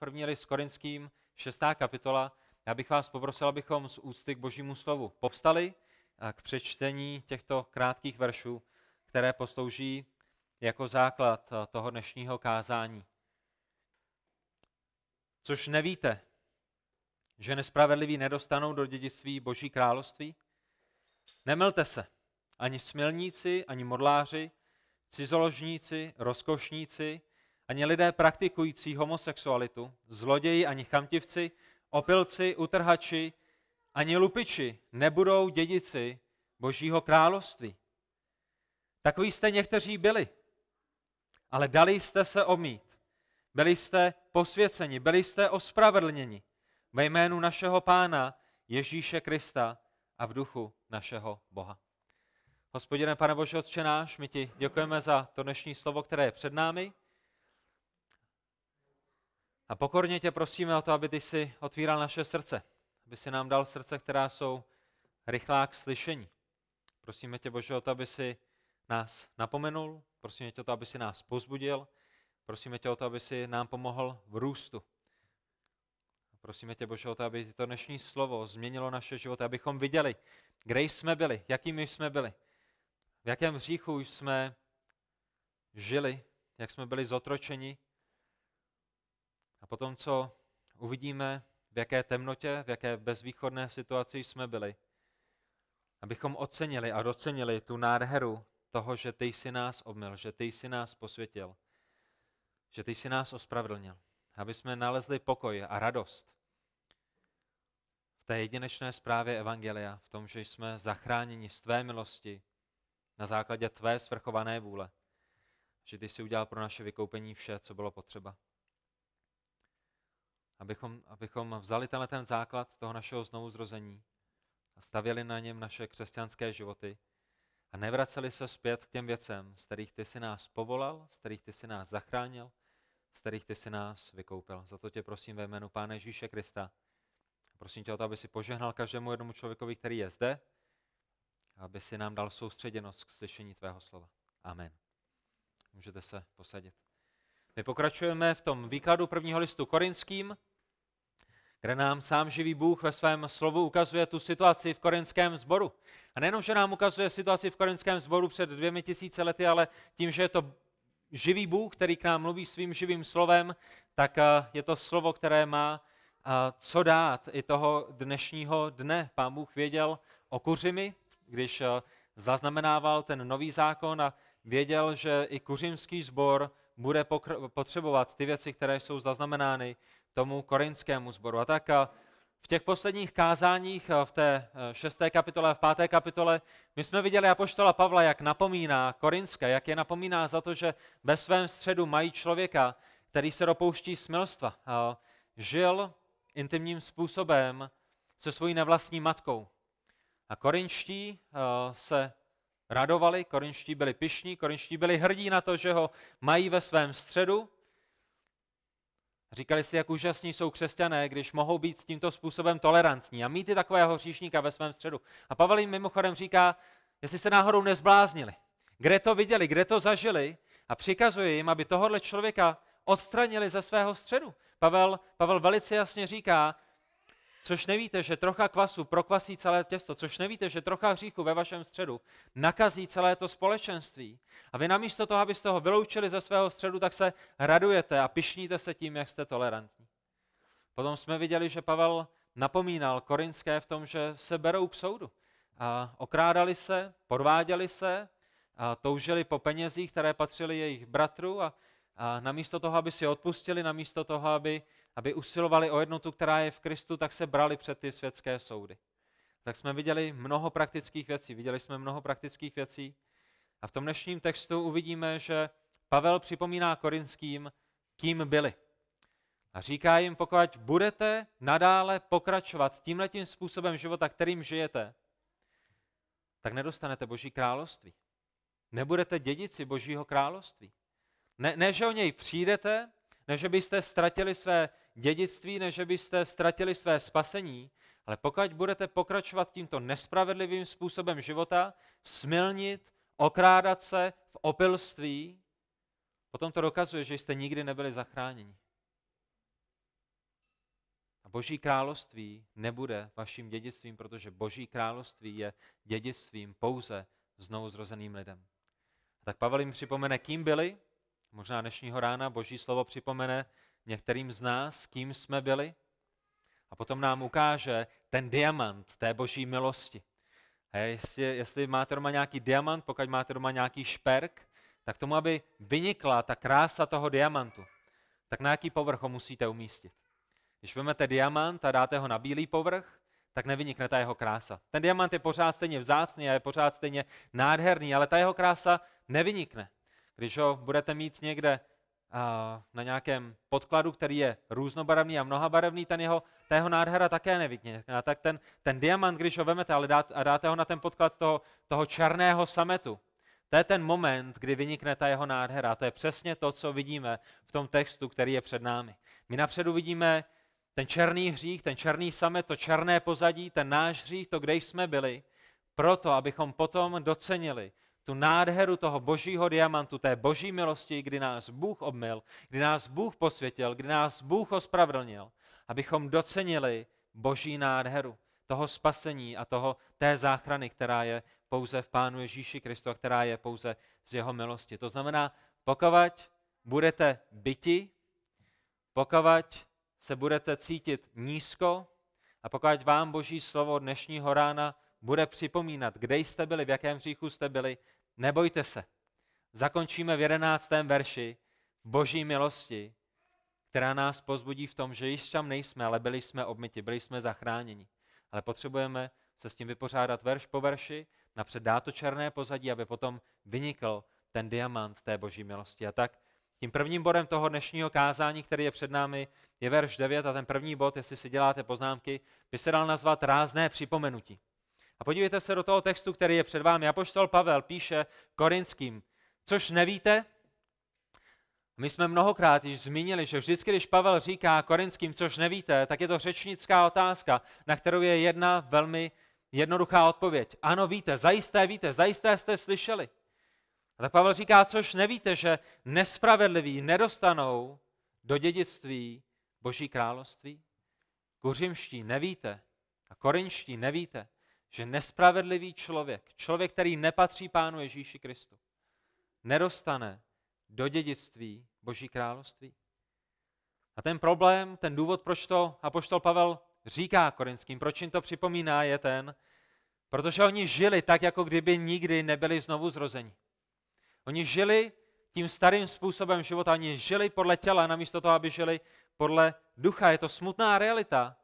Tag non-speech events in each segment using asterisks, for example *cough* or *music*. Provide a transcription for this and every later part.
první list Korinským, šestá kapitola. Já bych vás poprosil, abychom z úcty k božímu slovu povstali k přečtení těchto krátkých veršů, které poslouží jako základ eh, toho dnešního kázání. Což nevíte, že nespravedliví nedostanou do dědictví Boží království? Nemlte se, ani smilníci, ani modláři, cizoložníci, rozkošníci, ani lidé praktikující homosexualitu, zloději ani chamtivci, opilci, utrhači, ani lupiči nebudou dědici Božího království. Takový jste někteří byli, ale dali jste se omít. Byli jste posvěceni, byli jste ospravedlněni ve jménu našeho Pána Ježíše Krista a v duchu našeho Boha. Hospodine, Pane Bože, Otče náš, my ti děkujeme za to dnešní slovo, které je před námi. A pokorně tě prosíme o to, aby ty si otvíral naše srdce, aby si nám dal srdce, která jsou rychlá k slyšení. Prosíme tě, Bože, o to, aby si nás napomenul, prosíme tě o to, aby si nás pozbudil, prosíme tě o to, aby si nám pomohl v růstu. Prosíme tě, Bože, o to, aby to dnešní slovo změnilo naše životy, abychom viděli, kde jsme byli, jakými jsme byli, v jakém hříchu jsme žili, jak jsme byli zotročeni a potom, co uvidíme, v jaké temnotě, v jaké bezvýchodné situaci jsme byli, abychom ocenili a docenili tu nádheru toho, že ty jsi nás obmil, že ty jsi nás posvětil, že ty jsi nás ospravedlnil, aby jsme nalezli pokoj a radost v té jedinečné zprávě Evangelia, v tom, že jsme zachráněni z tvé milosti na základě tvé svrchované vůle, že ty jsi udělal pro naše vykoupení vše, co bylo potřeba abychom, abychom vzali tenhle ten základ toho našeho znovuzrození a stavěli na něm naše křesťanské životy a nevraceli se zpět k těm věcem, z kterých ty si nás povolal, z kterých ty si nás zachránil, z kterých ty si nás vykoupil. Za to tě prosím ve jménu Pána Ježíše Krista. Prosím tě o to, aby si požehnal každému jednomu člověkovi, který je zde, aby si nám dal soustředěnost k slyšení tvého slova. Amen. Můžete se posadit. My pokračujeme v tom výkladu prvního listu korinským kde nám sám živý Bůh ve svém slovu ukazuje tu situaci v korinském sboru. A nejenom, že nám ukazuje situaci v korinském sboru před dvěmi tisíce lety, ale tím, že je to živý Bůh, který k nám mluví svým živým slovem, tak eh, je to slovo, které má eh, co dát i toho dnešního dne. Pán Bůh věděl o kuřimi, když eh, zaznamenával ten nový zákon a věděl, že i kuřimský sbor bude potřebovat ty věci, které jsou zaznamenány tomu korinskému sboru. A tak v těch posledních kázáních, v té e, šesté kapitole a v páté kapitole, my jsme viděli apoštola Pavla, jak napomíná Korinské, jak je napomíná za to, že ve svém středu mají člověka, který se dopouští smilstva. Žil intimním způsobem se svojí nevlastní matkou. A korinští e, se radovali, korinští byli pišní, korinští byli hrdí na to, že ho mají ve svém středu, Říkali si, jak úžasní jsou křesťané, když mohou být tímto způsobem tolerantní a mít i takového hříšníka ve svém středu. A Pavel jim mimochodem říká, jestli se náhodou nezbláznili, kde to viděli, kde to zažili a přikazuje jim, aby tohohle člověka odstranili ze svého středu. Pavel, Pavel velice jasně říká, Což nevíte, že trocha kvasu prokvasí celé těsto, což nevíte, že trocha hříchu ve vašem středu nakazí celé to společenství. A vy namísto toho, abyste ho vyloučili ze svého středu, tak se radujete a pišníte se tím, jak jste tolerantní. Potom jsme viděli, že Pavel napomínal korinské v tom, že se berou k soudu. A okrádali se, podváděli se, a toužili po penězích, které patřily jejich bratru a, a namísto toho, aby si odpustili, namísto toho, aby aby usilovali o jednotu, která je v Kristu, tak se brali před ty světské soudy. Tak jsme viděli mnoho praktických věcí. Viděli jsme mnoho praktických věcí. A v tom dnešním textu uvidíme, že Pavel připomíná korinským, kým byli. A říká jim, pokud budete nadále pokračovat tímhletím způsobem života, kterým žijete, tak nedostanete Boží království. Nebudete dědici Božího království. Ne, ne že o něj přijdete, ne že byste ztratili své dědictví, ne že byste ztratili své spasení, ale pokud budete pokračovat tímto nespravedlivým způsobem života, smilnit, okrádat se v opilství, potom to dokazuje, že jste nikdy nebyli zachráněni. A Boží království nebude vaším dědictvím, protože Boží království je dědictvím pouze znovu zrozeným lidem. tak Pavel jim připomene, kým byli, Možná dnešního rána Boží slovo připomene některým z nás, kým jsme byli, a potom nám ukáže ten diamant té Boží milosti. A jestli, jestli máte doma nějaký diamant, pokud máte doma nějaký šperk, tak tomu, aby vynikla ta krása toho diamantu, tak na jaký povrch ho musíte umístit. Když vezmete diamant a dáte ho na bílý povrch, tak nevynikne ta jeho krása. Ten diamant je pořád stejně vzácný a je pořád stejně nádherný, ale ta jeho krása nevynikne. Když ho budete mít někde na nějakém podkladu, který je různobarevný a mnohabarevný, ten jeho, ta jeho nádhera také nevytně. Tak ten, ten diamant, když ho vemete ale dát, a dáte ho na ten podklad toho, toho černého sametu, to je ten moment, kdy vynikne ta jeho nádhera. To je přesně to, co vidíme v tom textu, který je před námi. My napředu vidíme ten černý hřích, ten černý samet, to černé pozadí, ten náš hřích, to, kde jsme byli, proto, abychom potom docenili tu nádheru toho božího diamantu, té boží milosti, kdy nás Bůh obmil, kdy nás Bůh posvětil, kdy nás Bůh ospravedlnil, abychom docenili boží nádheru, toho spasení a toho, té záchrany, která je pouze v Pánu Ježíši Kristu a která je pouze z jeho milosti. To znamená, pokud budete byti, pokud se budete cítit nízko a pokud vám Boží slovo dnešního rána bude připomínat, kde jste byli, v jakém hříchu jste byli, nebojte se. Zakončíme v jedenáctém verši boží milosti, která nás pozbudí v tom, že již tam nejsme, ale byli jsme obmyti, byli jsme zachráněni. Ale potřebujeme se s tím vypořádat verš po verši, napřed dát to černé pozadí, aby potom vynikl ten diamant té boží milosti. A tak tím prvním bodem toho dnešního kázání, který je před námi, je verš 9 a ten první bod, jestli si děláte poznámky, by se dal nazvat rázné připomenutí. A podívejte se do toho textu, který je před vámi. Apoštol Pavel píše korinským, což nevíte? My jsme mnohokrát již zmínili, že vždycky, když Pavel říká korinským, což nevíte, tak je to řečnická otázka, na kterou je jedna velmi jednoduchá odpověď. Ano, víte, zajisté víte, zajisté jste slyšeli. A tak Pavel říká, což nevíte, že nespravedliví nedostanou do dědictví Boží království? Kuřimští nevíte a korinští nevíte že nespravedlivý člověk, člověk, který nepatří Pánu Ježíši Kristu, nedostane do dědictví Boží království. A ten problém, ten důvod, proč to apoštol Pavel říká korinským, proč jim to připomíná, je ten, protože oni žili tak, jako kdyby nikdy nebyli znovu zrozeni. Oni žili tím starým způsobem života, oni žili podle těla, namísto toho, aby žili podle ducha. Je to smutná realita,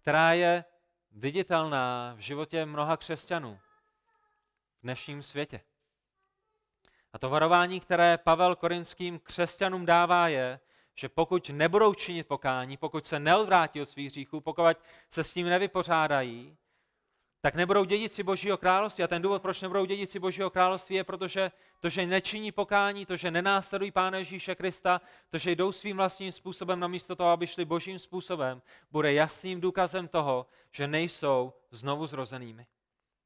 která je viditelná v životě mnoha křesťanů v dnešním světě. A to varování, které Pavel korinským křesťanům dává, je, že pokud nebudou činit pokání, pokud se neodvrátí od svých říchů, pokud se s ním nevypořádají, tak nebudou dědici Božího království. A ten důvod, proč nebudou dědici Božího království, je protože to, že nečiní pokání, to, že nenásledují Pána Ježíše Krista, to, že jdou svým vlastním způsobem namísto toho, aby šli Božím způsobem, bude jasným důkazem toho, že nejsou znovu zrozenými.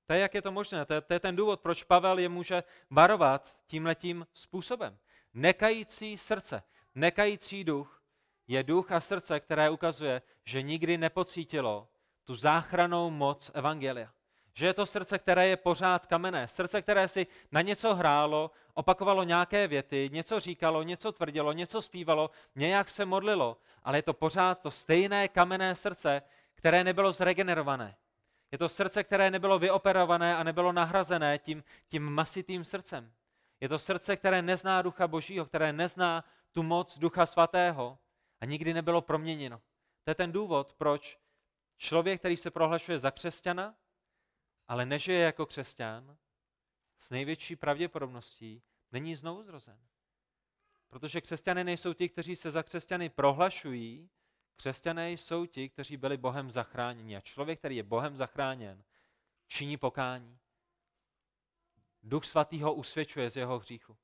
To je, jak je to možné. To je, to je ten důvod, proč Pavel je může varovat tímhletím způsobem. Nekající srdce, nekající duch je duch a srdce, které ukazuje, že nikdy nepocítilo tu záchranou moc Evangelia. Že je to srdce, které je pořád kamenné, srdce, které si na něco hrálo, opakovalo nějaké věty, něco říkalo, něco tvrdilo, něco zpívalo, nějak se modlilo, ale je to pořád to stejné kamenné srdce, které nebylo zregenerované. Je to srdce, které nebylo vyoperované a nebylo nahrazené tím, tím masitým srdcem. Je to srdce, které nezná Ducha Božího, které nezná tu moc Ducha Svatého a nikdy nebylo proměněno. To je ten důvod, proč Člověk, který se prohlašuje za křesťana, ale nežije jako křesťan, s největší pravděpodobností není znovu zrozen. Protože křesťané nejsou ti, kteří se za křesťany prohlašují, křesťané jsou ti, kteří byli Bohem zachráněni. A člověk, který je Bohem zachráněn, činí pokání. Duch svatý ho usvědčuje z jeho hříchu.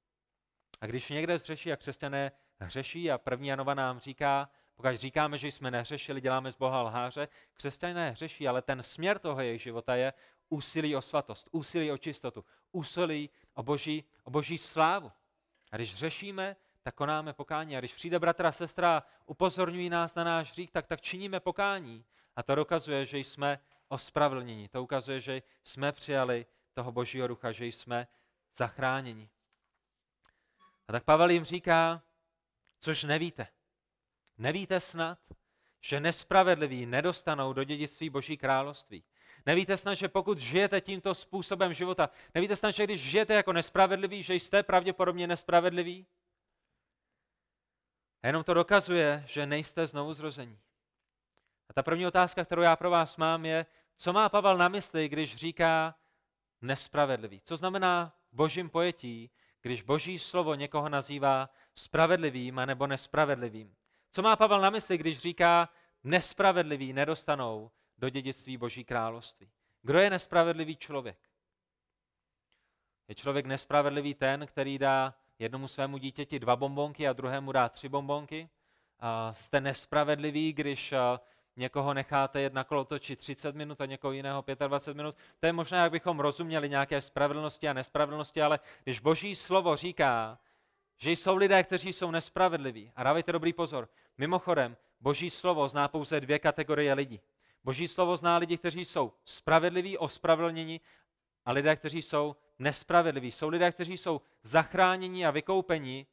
A když někde zřeší a křesťané hřeší a první Janova nám říká, pokud říkáme, že jsme nehřešili, děláme z Boha lháře, křesťané hřeší, ale ten směr toho jejich života je úsilí o svatost, úsilí o čistotu, úsilí o boží, o boží slávu. A když řešíme, tak konáme pokání. A když přijde bratr a sestra, upozorňují nás na náš řík, tak, tak činíme pokání. A to dokazuje, že jsme ospravedlněni. To ukazuje, že jsme přijali toho božího ducha, že jsme zachráněni. A tak Pavel jim říká, což nevíte. Nevíte snad, že nespravedliví nedostanou do dědictví Boží království? Nevíte snad, že pokud žijete tímto způsobem života, nevíte snad, že když žijete jako nespravedliví, že jste pravděpodobně nespravedliví? A jenom to dokazuje, že nejste znovu zrození. A ta první otázka, kterou já pro vás mám, je, co má Pavel na mysli, když říká nespravedlivý? Co znamená v božím pojetí, když boží slovo někoho nazývá spravedlivým anebo nespravedlivým? Co má Pavel na mysli, když říká, nespravedliví nedostanou do dědictví Boží království? Kdo je nespravedlivý člověk? Je člověk nespravedlivý ten, který dá jednomu svému dítěti dva bombonky a druhému dá tři bombonky? A jste nespravedlivý, když eh, někoho necháte jedna kolo točit 30 minut a někoho jiného 25 minut. To je možná, jak bychom rozuměli nějaké spravedlnosti a nespravedlnosti, ale když Boží slovo říká, že jsou lidé, kteří jsou nespravedliví. A dávejte dobrý pozor. Mimochodem, Boží slovo zná pouze dvě kategorie lidí. Boží slovo zná lidi, kteří jsou spravedliví, ospravedlnění a lidé, kteří jsou nespravedliví. Jsou lidé, kteří jsou zachráněni a vykoupení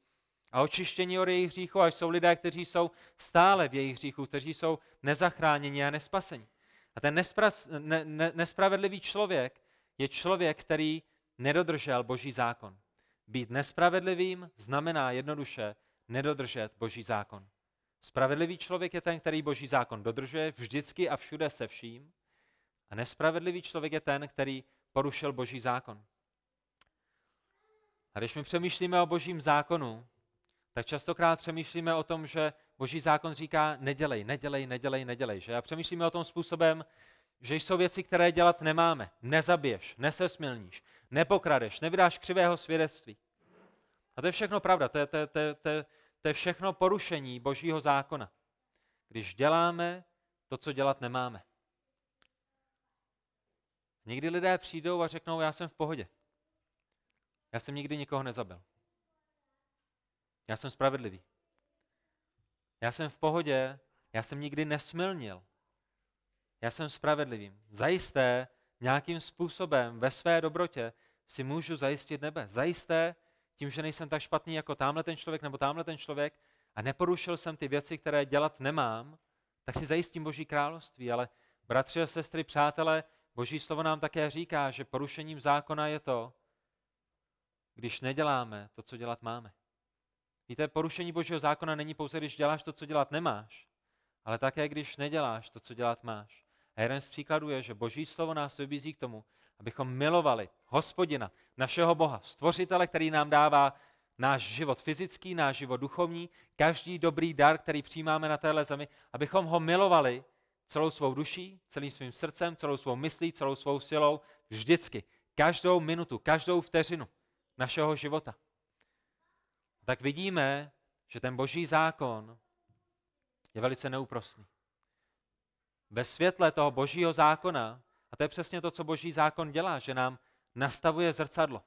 a očištění od jejich hříchu, a jsou lidé, kteří jsou stále v jejich hříchu, kteří jsou nezachráněni a nespasení. A ten nespra- ne- ne- nespravedlivý člověk je člověk, který nedodržel Boží zákon. Být nespravedlivým znamená jednoduše nedodržet boží zákon. Spravedlivý člověk je ten, který boží zákon dodržuje vždycky a všude se vším. A nespravedlivý člověk je ten, který porušil boží zákon. A když my přemýšlíme o božím zákonu, tak častokrát přemýšlíme o tom, že boží zákon říká nedělej, nedělej, nedělej, nedělej. Že? A přemýšlíme o tom způsobem, že jsou věci, které dělat nemáme. Nezabiješ, nesesmilníš, nepokradeš, nevydáš křivého svědectví. A to je všechno pravda, to je, to, je, to, je, to, je, to je všechno porušení božího zákona. Když děláme to, co dělat nemáme. Někdy lidé přijdou a řeknou, já jsem v pohodě. Já jsem nikdy nikoho nezabil. Já jsem spravedlivý. Já jsem v pohodě, já jsem nikdy nesmilnil. Já jsem spravedlivým. Zajisté nějakým způsobem ve své dobrotě si můžu zajistit nebe. Zajisté tím, že nejsem tak špatný jako tamhle ten člověk nebo tamhle ten člověk a neporušil jsem ty věci, které dělat nemám, tak si zajistím Boží království. Ale bratři a sestry, přátelé, Boží slovo nám také říká, že porušením zákona je to, když neděláme to, co dělat máme. Víte, porušení Božího zákona není pouze, když děláš to, co dělat nemáš, ale také, když neděláš to, co dělat máš. A jeden z příkladů je, že Boží slovo nás vybízí k tomu, abychom milovali Hospodina, našeho Boha, Stvořitele, který nám dává náš život fyzický, náš život duchovní, každý dobrý dar, který přijímáme na téhle zemi, abychom ho milovali celou svou duší, celým svým srdcem, celou svou myslí, celou svou silou, vždycky, každou minutu, každou vteřinu našeho života. Tak vidíme, že ten boží zákon je velice neúprostný ve světle toho božího zákona, a to je přesně to, co boží zákon dělá, že nám nastavuje zrcadlo.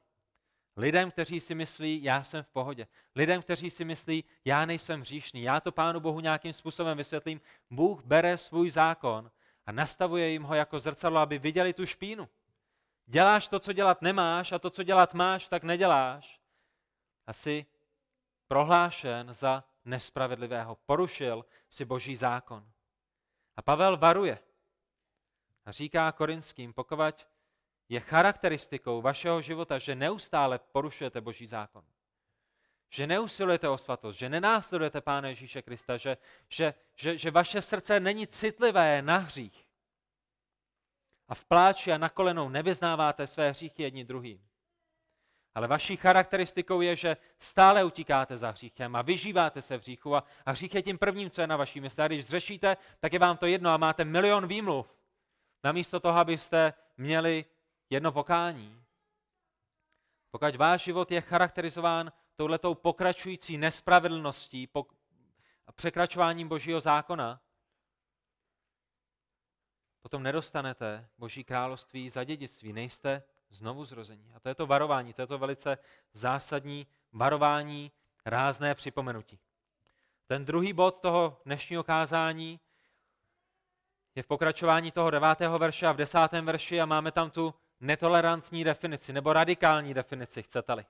Lidem, kteří si myslí, já jsem v pohodě. Lidem, kteří si myslí, já nejsem hříšný, já to Pánu Bohu nějakým způsobem vysvětlím. Bůh bere svůj zákon a nastavuje jim ho jako zrcadlo, aby viděli tu špínu. Děláš to, co dělat nemáš a to, co dělat máš, tak neděláš. A jsi prohlášen za nespravedlivého. Porušil si boží zákon. A Pavel varuje a říká korinským, pokovat, je charakteristikou vašeho života, že neustále porušujete boží zákon, že neusilujete o svatost, že nenásledujete Pána Ježíše Krista, že, že, že, že vaše srdce není citlivé na hřích a v pláči a na kolenou nevyznáváte své hříchy jedni druhým, ale vaší charakteristikou je, že stále utíkáte za hříchem a vyžíváte se v hříchu a, a hřích je tím prvním, co je na vaší mysli. A když zřešíte, tak je vám to jedno a máte milion výmluv. Namísto toho, abyste měli jedno pokání. Pokud váš život je charakterizován touhletou pokračující nespravedlností pok- a překračováním božího zákona, potom nedostanete boží království za dědictví. Nejste zrození A to je to varování, to je to velice zásadní varování, rázné připomenutí. Ten druhý bod toho dnešního kázání je v pokračování toho devátého verše a v desátém verši a máme tam tu netolerantní definici, nebo radikální definici, chcete-li.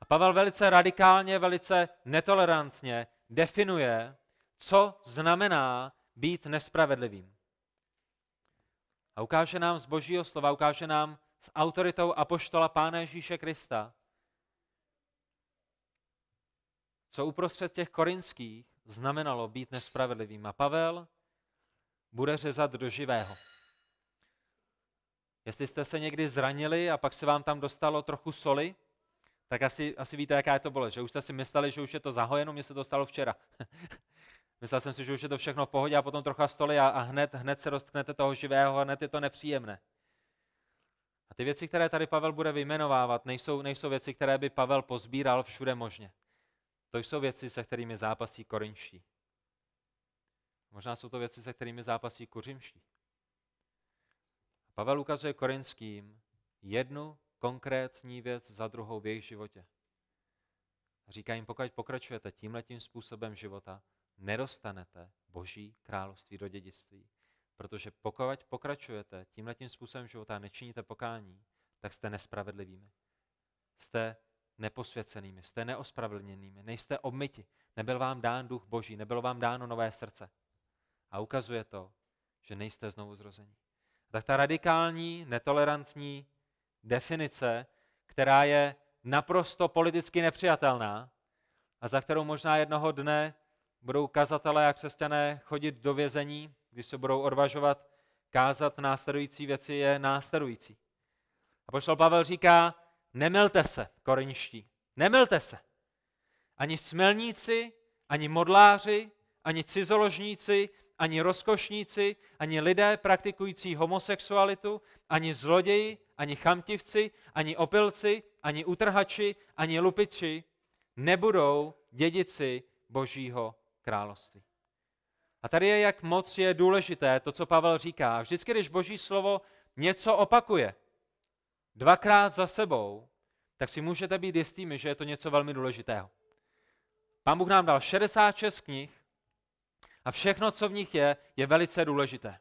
A Pavel velice radikálně, velice netolerantně definuje, co znamená být nespravedlivým. A ukáže nám z božího slova, ukáže nám s autoritou apoštola Pána Ježíše Krista, co uprostřed těch korinských znamenalo být nespravedlivým. A Pavel bude řezat do živého. Jestli jste se někdy zranili a pak se vám tam dostalo trochu soli, tak asi, asi víte, jaká je to bolest. Že už jste si mysleli, že už je to zahojeno, mně se to stalo včera. *laughs* Myslel jsem si, že už je to všechno v pohodě a potom trocha stoly a, a hned, hned se dostknete toho živého a hned je to nepříjemné. A ty věci, které tady Pavel bude vyjmenovávat, nejsou, nejsou věci, které by Pavel pozbíral všude možně. To jsou věci, se kterými zápasí korinští. Možná jsou to věci, se kterými zápasí kuřimští. Pavel ukazuje korinským jednu konkrétní věc za druhou v jejich životě. Říká jim, pokud pokračujete tímhletím způsobem života, nedostanete boží království do dědictví. Protože pokud pokračujete tímhle tím způsobem života a nečiníte pokání, tak jste nespravedlivými. Jste neposvěcenými, jste neospravedlněnými, nejste obmyti. Nebyl vám dán duch boží, nebylo vám dáno nové srdce. A ukazuje to, že nejste znovu zrození. Tak ta radikální, netolerantní definice, která je naprosto politicky nepřijatelná a za kterou možná jednoho dne budou kazatelé a křesťané chodit do vězení, když se budou odvažovat kázat následující věci, je následující. A pošel Pavel říká, nemilte se, korinští, nemilte se. Ani smelníci, ani modláři, ani cizoložníci, ani rozkošníci, ani lidé praktikující homosexualitu, ani zloději, ani chamtivci, ani opilci, ani utrhači, ani lupiči nebudou dědici Božího království. A tady je, jak moc je důležité to, co Pavel říká. Vždycky, když Boží slovo něco opakuje, dvakrát za sebou, tak si můžete být jistými, že je to něco velmi důležitého. Pán Bůh nám dal 66 knih a všechno, co v nich je, je velice důležité.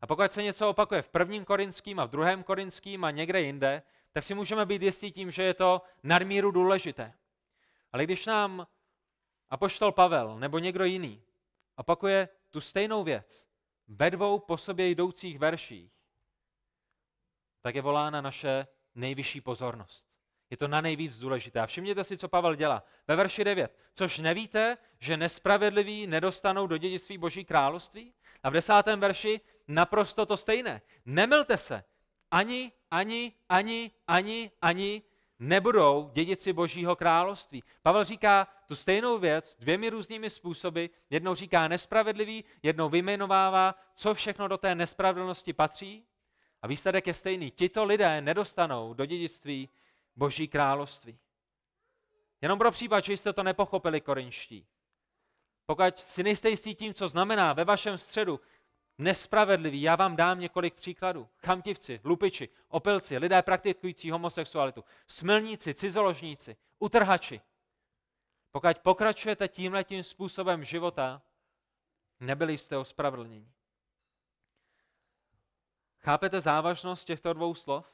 A pokud se něco opakuje v prvním korinským a v druhém korinským a někde jinde, tak si můžeme být jistí tím, že je to nadmíru důležité. Ale když nám apoštol Pavel nebo někdo jiný opakuje tu stejnou věc ve dvou po sobě jdoucích verších, tak je volána naše nejvyšší pozornost. Je to na nejvíc důležité. A všimněte si, co Pavel dělá. Ve verši 9. Což nevíte, že nespravedliví nedostanou do dědictví Boží království? A v desátém verši naprosto to stejné. Nemilte se. Ani, ani, ani, ani, ani nebudou dědici Božího království. Pavel říká, tu stejnou věc dvěmi různými způsoby. Jednou říká nespravedlivý, jednou vyjmenovává, co všechno do té nespravedlnosti patří. A výsledek je stejný. Tito lidé nedostanou do dědictví Boží království. Jenom pro případ, že jste to nepochopili, korinští. Pokud si nejste jistí tím, co znamená ve vašem středu nespravedlivý, já vám dám několik příkladů. Chamtivci, lupiči, opilci, lidé praktikující homosexualitu, smilníci, cizoložníci, utrhači, pokud pokračujete tímhletím způsobem života, nebyli jste ospravedlněni. Chápete závažnost těchto dvou slov?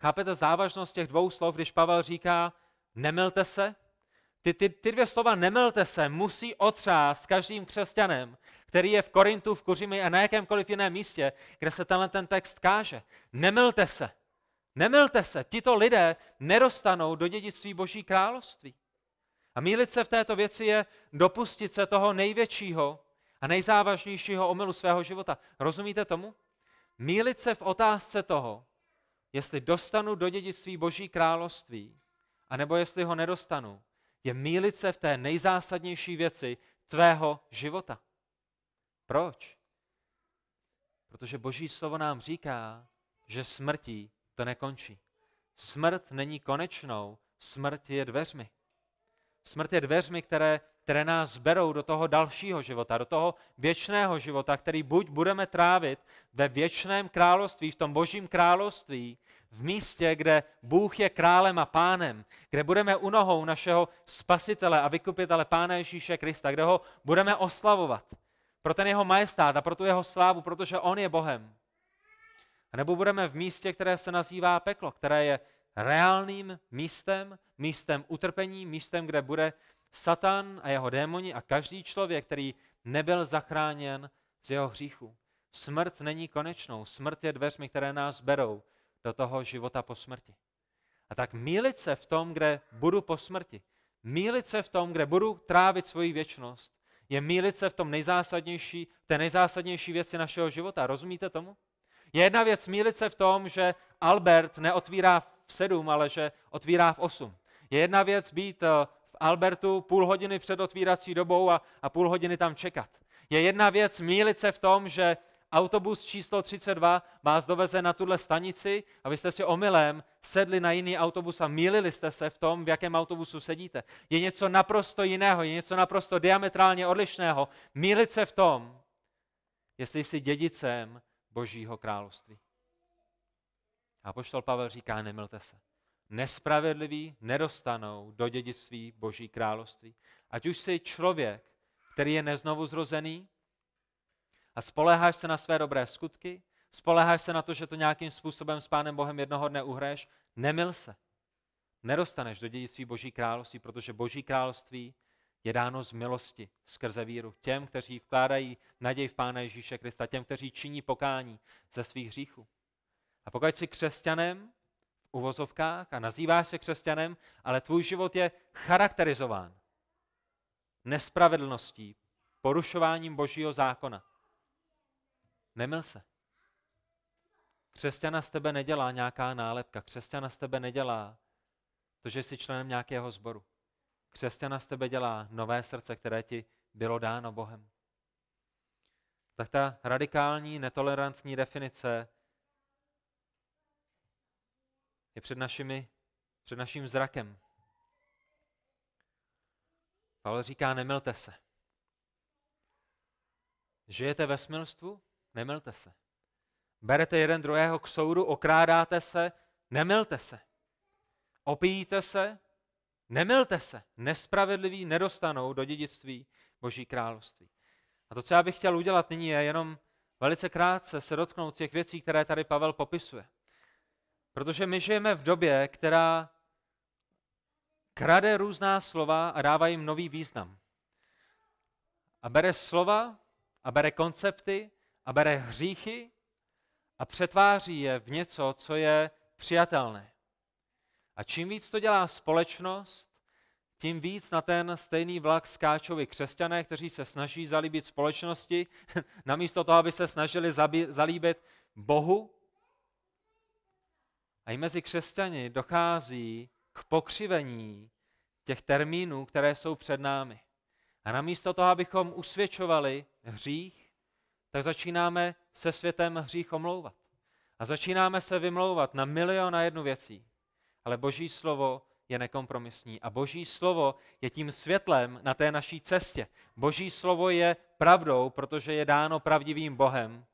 Chápete závažnost těch dvou slov, když Pavel říká, nemilte se? Ty, ty, ty dvě slova nemilte se musí otřást každým křesťanem, který je v Korintu, v Kuřimi a na jakémkoliv jiném místě, kde se tenhle ten text káže. Nemilte se. Nemilte se. Tito lidé nedostanou do dědictví Boží království. A mílit se v této věci je dopustit se toho největšího a nejzávažnějšího omylu svého života. Rozumíte tomu? Mílit se v otázce toho, jestli dostanu do dědictví Boží království, anebo jestli ho nedostanu, je mílit se v té nejzásadnější věci tvého života. Proč? Protože Boží slovo nám říká, že smrtí to nekončí. Smrt není konečnou, smrt je dveřmi. Smrt je dveřmi, které, které nás berou do toho dalšího života, do toho věčného života, který buď budeme trávit ve věčném království, v tom božím království, v místě, kde Bůh je králem a pánem, kde budeme u nohou našeho spasitele a vykupitele Pána Ježíše Krista, kde ho budeme oslavovat pro ten jeho majestát a pro tu jeho slávu, protože on je Bohem. A nebo budeme v místě, které se nazývá peklo, které je reálným místem, místem utrpení, místem, kde bude Satan a jeho démoni a každý člověk, který nebyl zachráněn z jeho hříchu. Smrt není konečnou, smrt je dveřmi, které nás berou do toho života po smrti. A tak mílit se v tom, kde budu po smrti, mílit se v tom, kde budu trávit svoji věčnost, je mílit se v tom nejzásadnější, té nejzásadnější věci našeho života. Rozumíte tomu? Je jedna věc mílit se v tom, že Albert neotvírá sedm, ale že otvírá v osm. Je jedna věc být eh, v Albertu půl hodiny před otvírací dobou a, a půl hodiny tam čekat. Je jedna věc mílit se v tom, že autobus číslo 32 vás doveze na tuhle stanici a vy jste si omylem sedli na jiný autobus a mílili jste se v tom, v jakém autobusu sedíte. Je něco naprosto jiného, je něco naprosto diametrálně odlišného. Mílit se v tom, jestli jsi dědicem Božího království. A poštol Pavel říká, nemilte se. Nespravedliví nedostanou do dědictví Boží království. Ať už jsi člověk, který je neznovu zrozený a spoléháš se na své dobré skutky, spoléháš se na to, že to nějakým způsobem s Pánem Bohem jednoho dne uhraješ, nemil se. Nedostaneš do dědictví Boží království, protože Boží království je dáno z milosti skrze víru těm, kteří vkládají naději v Pána Ježíše Krista, těm, kteří činí pokání ze svých hříchů. A pokud jsi křesťanem v uvozovkách a nazýváš se křesťanem, ale tvůj život je charakterizován nespravedlností, porušováním božího zákona, nemil se. Křesťana z tebe nedělá nějaká nálepka, křesťana z tebe nedělá to, že jsi členem nějakého sboru. Křesťana z tebe dělá nové srdce, které ti bylo dáno Bohem. Tak ta radikální, netolerantní definice je před, našimi, před naším zrakem. Pavel říká, nemilte se. Žijete ve smilstvu? Nemilte se. Berete jeden druhého k soudu, okrádáte se? Nemilte se. Opijíte se? Nemilte se. Nespravedliví nedostanou do dědictví Boží království. A to, co já bych chtěl udělat nyní, je jenom velice krátce se dotknout těch věcí, které tady Pavel popisuje. Protože my žijeme v době, která krade různá slova a dává jim nový význam. A bere slova, a bere koncepty, a bere hříchy a přetváří je v něco, co je přijatelné. A čím víc to dělá společnost, tím víc na ten stejný vlak skáčou i křesťané, kteří se snaží zalíbit společnosti, *laughs* namísto toho, aby se snažili zalíbit Bohu a i mezi křesťany dochází k pokřivení těch termínů, které jsou před námi. A namísto toho, abychom usvědčovali hřích, tak začínáme se světem hřích omlouvat. A začínáme se vymlouvat na milion a jednu věcí. Ale Boží slovo je nekompromisní a Boží slovo je tím světlem na té naší cestě. Boží slovo je pravdou, protože je dáno pravdivým Bohem.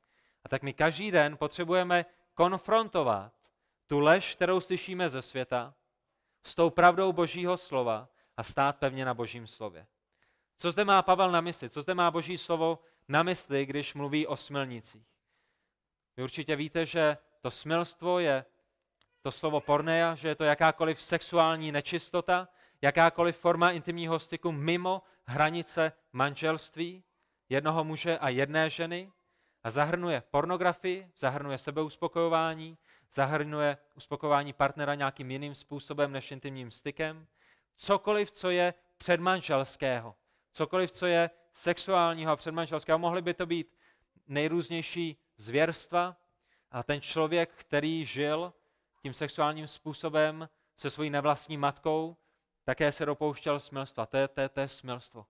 A tak my každý den potřebujeme konfrontovat tu lež, kterou slyšíme ze světa, s tou pravdou Božího slova a stát pevně na Božím slově. Co zde má Pavel na mysli? Co zde má Boží slovo na mysli, když mluví o smilnicích? Vy určitě víte, že to smilstvo je to slovo porneja, že je to jakákoliv sexuální nečistota, jakákoliv forma intimního styku mimo hranice manželství jednoho muže a jedné ženy, a zahrnuje pornografii, zahrnuje sebeuspokojování, zahrnuje uspokojování partnera nějakým jiným způsobem než intimním stykem, cokoliv, co je předmanželského, cokoliv, co je sexuálního a předmanželského. Mohly by to být nejrůznější zvěrstva a ten člověk, který žil tím sexuálním způsobem se svojí nevlastní matkou, také se dopouštěl smilstva. To je, to je, to je smilstvo.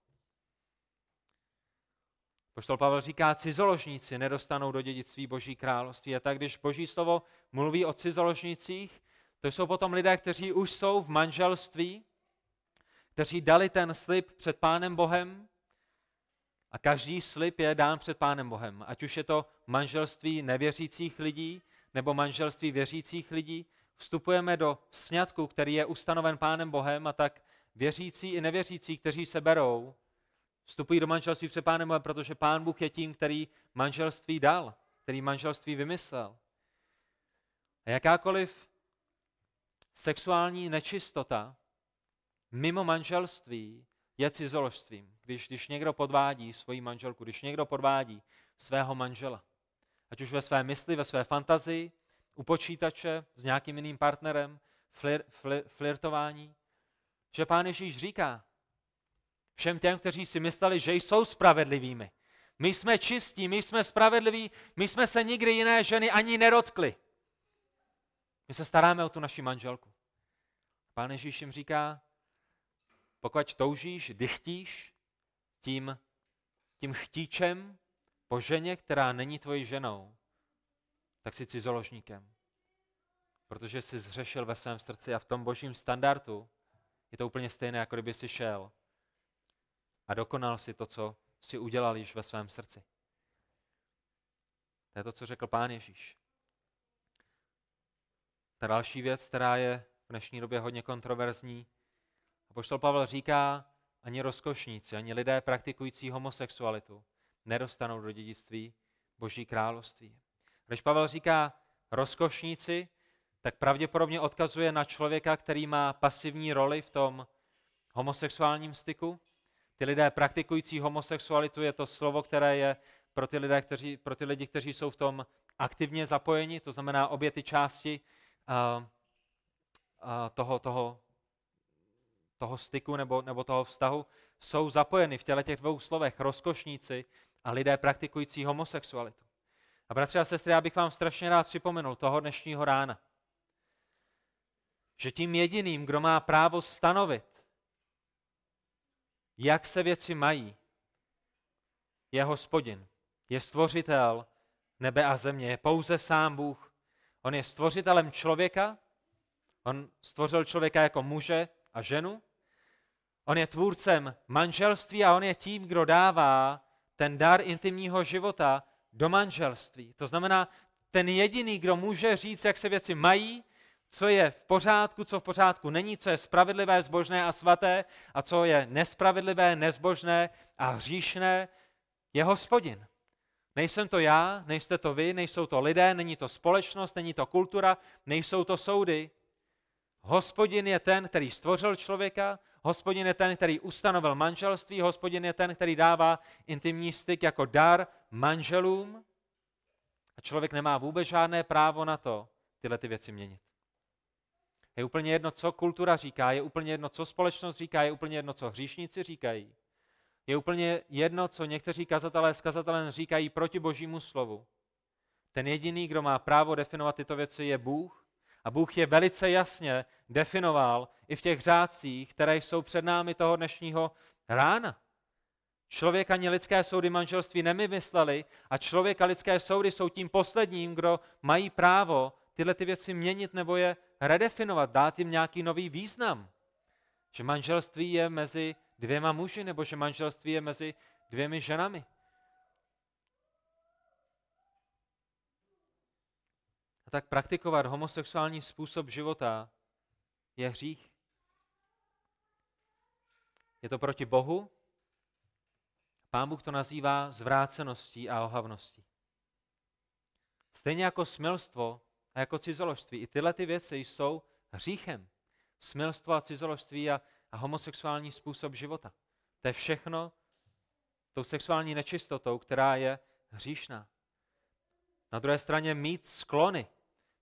Poštol Pavel říká, cizoložníci nedostanou do dědictví boží království. A tak když boží slovo mluví o cizoložnicích, to jsou potom lidé, kteří už jsou v manželství, kteří dali ten slib před Pánem Bohem a každý slib je dán před Pánem Bohem. Ať už je to manželství nevěřících lidí nebo manželství věřících lidí, vstupujeme do sňatku, který je ustanoven Pánem Bohem a tak věřící i nevěřící, kteří se berou, Vstupují do manželství před pánem, protože pán Bůh je tím, který manželství dal, který manželství vymyslel. A jakákoliv sexuální nečistota mimo manželství je cizoložstvím. Když, když někdo podvádí svoji manželku, když někdo podvádí svého manžela, ať už ve své mysli, ve své fantazii, u počítače, s nějakým jiným partnerem, flir, flir, flirtování, že pán Ježíš říká, Všem těm, kteří si mysleli, že jsou spravedlivými. My jsme čistí, my jsme spravedliví, my jsme se nikdy jiné ženy ani nedotkli. My se staráme o tu naši manželku. Pán Ježíš jim říká, pokud toužíš, dychtíš tím, tím chtíčem po ženě, která není tvojí ženou, tak jsi cizoložníkem. Protože jsi zřešil ve svém srdci a v tom božím standardu je to úplně stejné, jako kdyby jsi šel a dokonal si to, co si udělal již ve svém srdci. To je to, co řekl pán Ježíš. Ta další věc, která je v dnešní době hodně kontroverzní, a poštol Pavel říká, ani rozkošníci, ani lidé praktikující homosexualitu nedostanou do dědictví Boží království. Když Pavel říká rozkošníci, tak pravděpodobně odkazuje na člověka, který má pasivní roli v tom homosexuálním styku, ty lidé praktikující homosexualitu je to slovo, které je pro ty, lidé, kteří, pro ty lidi, kteří jsou v tom aktivně zapojeni, to znamená obě ty části uh, uh, toho, toho, toho styku nebo, nebo toho vztahu, jsou zapojeny v těle těch dvou slovech rozkošníci a lidé praktikující homosexualitu. A bratři a sestry, já bych vám strašně rád připomenul toho dnešního rána, že tím jediným, kdo má právo stanovit, jak se věci mají, je hospodin, je stvořitel nebe a země, je pouze sám Bůh. On je stvořitelem člověka, on stvořil člověka jako muže a ženu, on je tvůrcem manželství a on je tím, kdo dává ten dar intimního života do manželství. To znamená, ten jediný, kdo může říct, jak se věci mají, co je v pořádku, co v pořádku není, co je spravedlivé, zbožné a svaté a co je nespravedlivé, nezbožné a hříšné, je hospodin. Nejsem to já, nejste to vy, nejsou to lidé, není to společnost, není to kultura, nejsou to soudy. Hospodin je ten, který stvořil člověka, hospodin je ten, který ustanovil manželství, hospodin je ten, který dává intimní styk jako dar manželům. A člověk nemá vůbec žádné právo na to, tyhle ty věci měnit. Je úplně jedno, co kultura říká, je úplně jedno, co společnost říká, je úplně jedno, co hříšníci říkají. Je úplně jedno, co někteří kazatelé s kazatelem říkají proti božímu slovu. Ten jediný, kdo má právo definovat tyto věci, je Bůh. A Bůh je velice jasně definoval i v těch řádcích, které jsou před námi toho dnešního rána. Člověk ani lidské soudy manželství nemysleli a člověk a lidské soudy jsou tím posledním, kdo mají právo tyhle ty věci měnit nebo je redefinovat, dát jim nějaký nový význam. Že manželství je mezi dvěma muži nebo že manželství je mezi dvěmi ženami. A tak praktikovat homosexuální způsob života je hřích. Je to proti Bohu? Pán Bůh to nazývá zvráceností a ohavností. Stejně jako smilstvo a jako cizoložství. I tyhle ty věci jsou hříchem. Smilstvo a cizoložství a, a homosexuální způsob života. To je všechno tou sexuální nečistotou, která je hříšná. Na druhé straně mít sklony,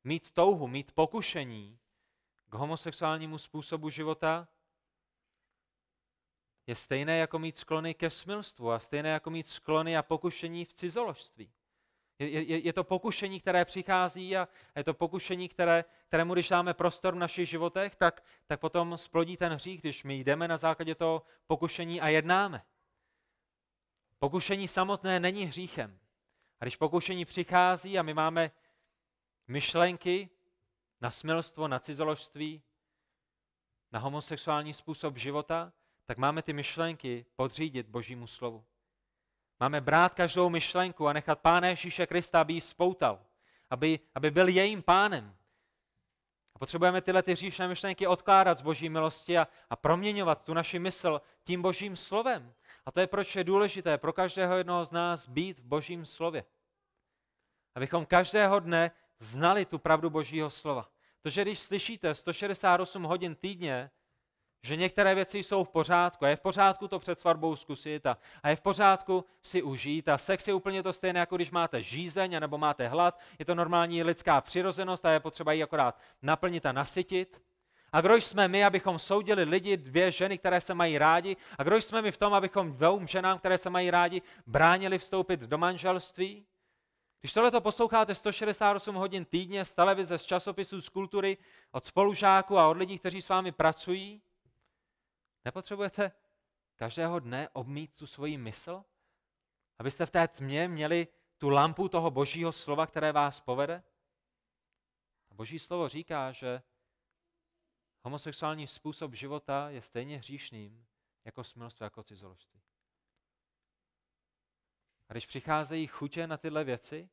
mít touhu, mít pokušení k homosexuálnímu způsobu života je stejné jako mít sklony ke smilstvu a stejné jako mít sklony a pokušení v cizoložství. Je, je, je to pokušení, které přichází a je to pokušení, které, kterému, když dáme prostor v našich životech, tak, tak potom splodí ten hřích, když my jdeme na základě toho pokušení a jednáme. Pokušení samotné není hříchem. A když pokušení přichází a my máme myšlenky na smilstvo, na cizoložství, na homosexuální způsob života, tak máme ty myšlenky podřídit Božímu slovu. Máme brát každou myšlenku a nechat Pána Ježíše Krista, aby ji spoutal, aby, aby byl jejím pánem. A potřebujeme tyhle ty říšné myšlenky odkládat z boží milosti a, a proměňovat tu naši mysl tím božím slovem. A to je proč je důležité pro každého jednoho z nás být v božím slově. Abychom každého dne znali tu pravdu božího slova. Protože když slyšíte 168 hodin týdně že některé věci jsou v pořádku. A je v pořádku to před svatbou zkusit a, a je v pořádku si užít. A sex je úplně to stejné, jako když máte žízeň nebo máte hlad. Je to normální lidská přirozenost a je potřeba ji akorát naplnit a nasytit. A kdo jsme my, abychom soudili lidi, dvě ženy, které se mají rádi? A kdo jsme my v tom, abychom dvou ženám, které se mají rádi, bránili vstoupit do manželství? Když tohle to posloucháte 168 hodin týdně z televize, z časopisů, z kultury, od spolužáků a od lidí, kteří s vámi pracují, Nepotřebujete každého dne obmít tu svoji mysl, abyste v té tmě měli tu lampu toho božího slova, které vás povede? A boží slovo říká, že homosexuální způsob života je stejně hříšným jako smilstvo, jako cizoložství. A když přicházejí chutě na tyhle věci,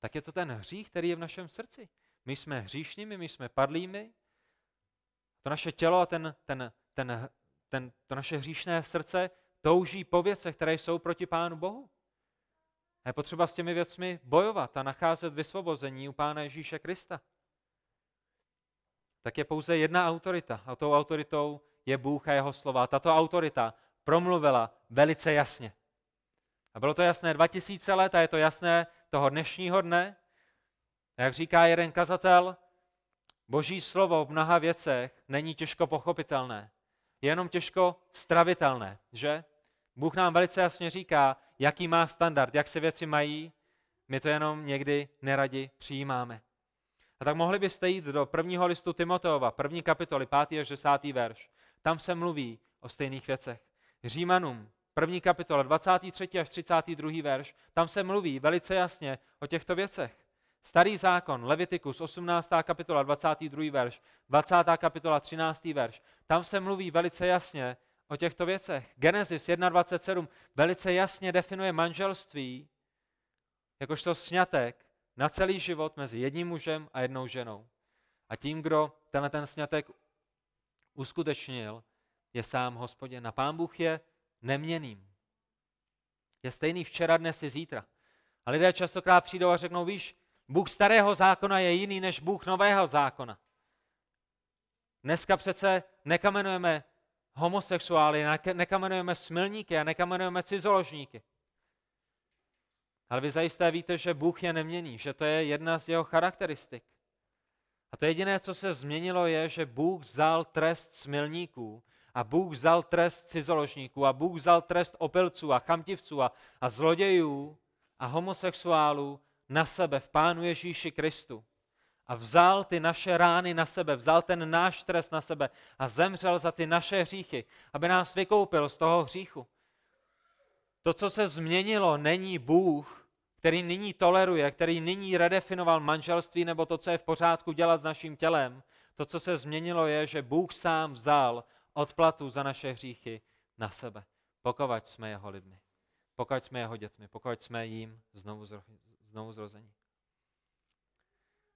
tak je to ten hřích, který je v našem srdci. My jsme hříšnými, my jsme padlými. To naše tělo a ten, ten ten, ten, to naše hříšné srdce touží po věcech, které jsou proti Pánu Bohu. A je potřeba s těmi věcmi bojovat a nacházet vysvobození u Pána Ježíše Krista. Tak je pouze jedna autorita a tou autoritou je Bůh a jeho slova. Tato autorita promluvila velice jasně. A bylo to jasné 2000 let a je to jasné toho dnešního dne. A jak říká jeden kazatel, boží slovo v mnoha věcech není těžko pochopitelné je jenom těžko stravitelné, že? Bůh nám velice jasně říká, jaký má standard, jak se věci mají, my to jenom někdy neradi přijímáme. A tak mohli byste jít do prvního listu Timoteova, první kapitoly, 5. až 10. verš. Tam se mluví o stejných věcech. Římanům, první kapitola, 23. až 32. verš, tam se mluví velice jasně o těchto věcech. Starý zákon, Levitikus 18. kapitola 22. verš, 20. kapitola 13. verš, tam se mluví velice jasně o těchto věcech. Genesis 1.27 velice jasně definuje manželství jakožto snětek na celý život mezi jedním mužem a jednou ženou. A tím, kdo tenhle ten snětek uskutečnil, je sám hospodin. na pán Bůh je neměným. Je stejný včera, dnes i zítra. A lidé častokrát přijdou a řeknou, víš, Bůh starého zákona je jiný než Bůh nového zákona. Dneska přece nekamenujeme homosexuály, nekamenujeme smilníky a nekamenujeme cizoložníky. Ale vy zajisté víte, že Bůh je nemění, že to je jedna z jeho charakteristik. A to jediné, co se změnilo, je, že Bůh vzal trest smilníků a Bůh vzal trest cizoložníků a Bůh vzal trest opilců a chamtivců a, a zlodějů a homosexuálů na sebe v Pánu Ježíši Kristu a vzal ty naše rány na sebe, vzal ten náš trest na sebe a zemřel za ty naše hříchy, aby nás vykoupil z toho hříchu. To, co se změnilo, není Bůh, který nyní toleruje, který nyní redefinoval manželství nebo to, co je v pořádku dělat s naším tělem. To, co se změnilo, je, že Bůh sám vzal odplatu za naše hříchy na sebe, pokud jsme jeho lidmi, pokud jsme jeho dětmi, pokud jsme jím znovu znovu zrození.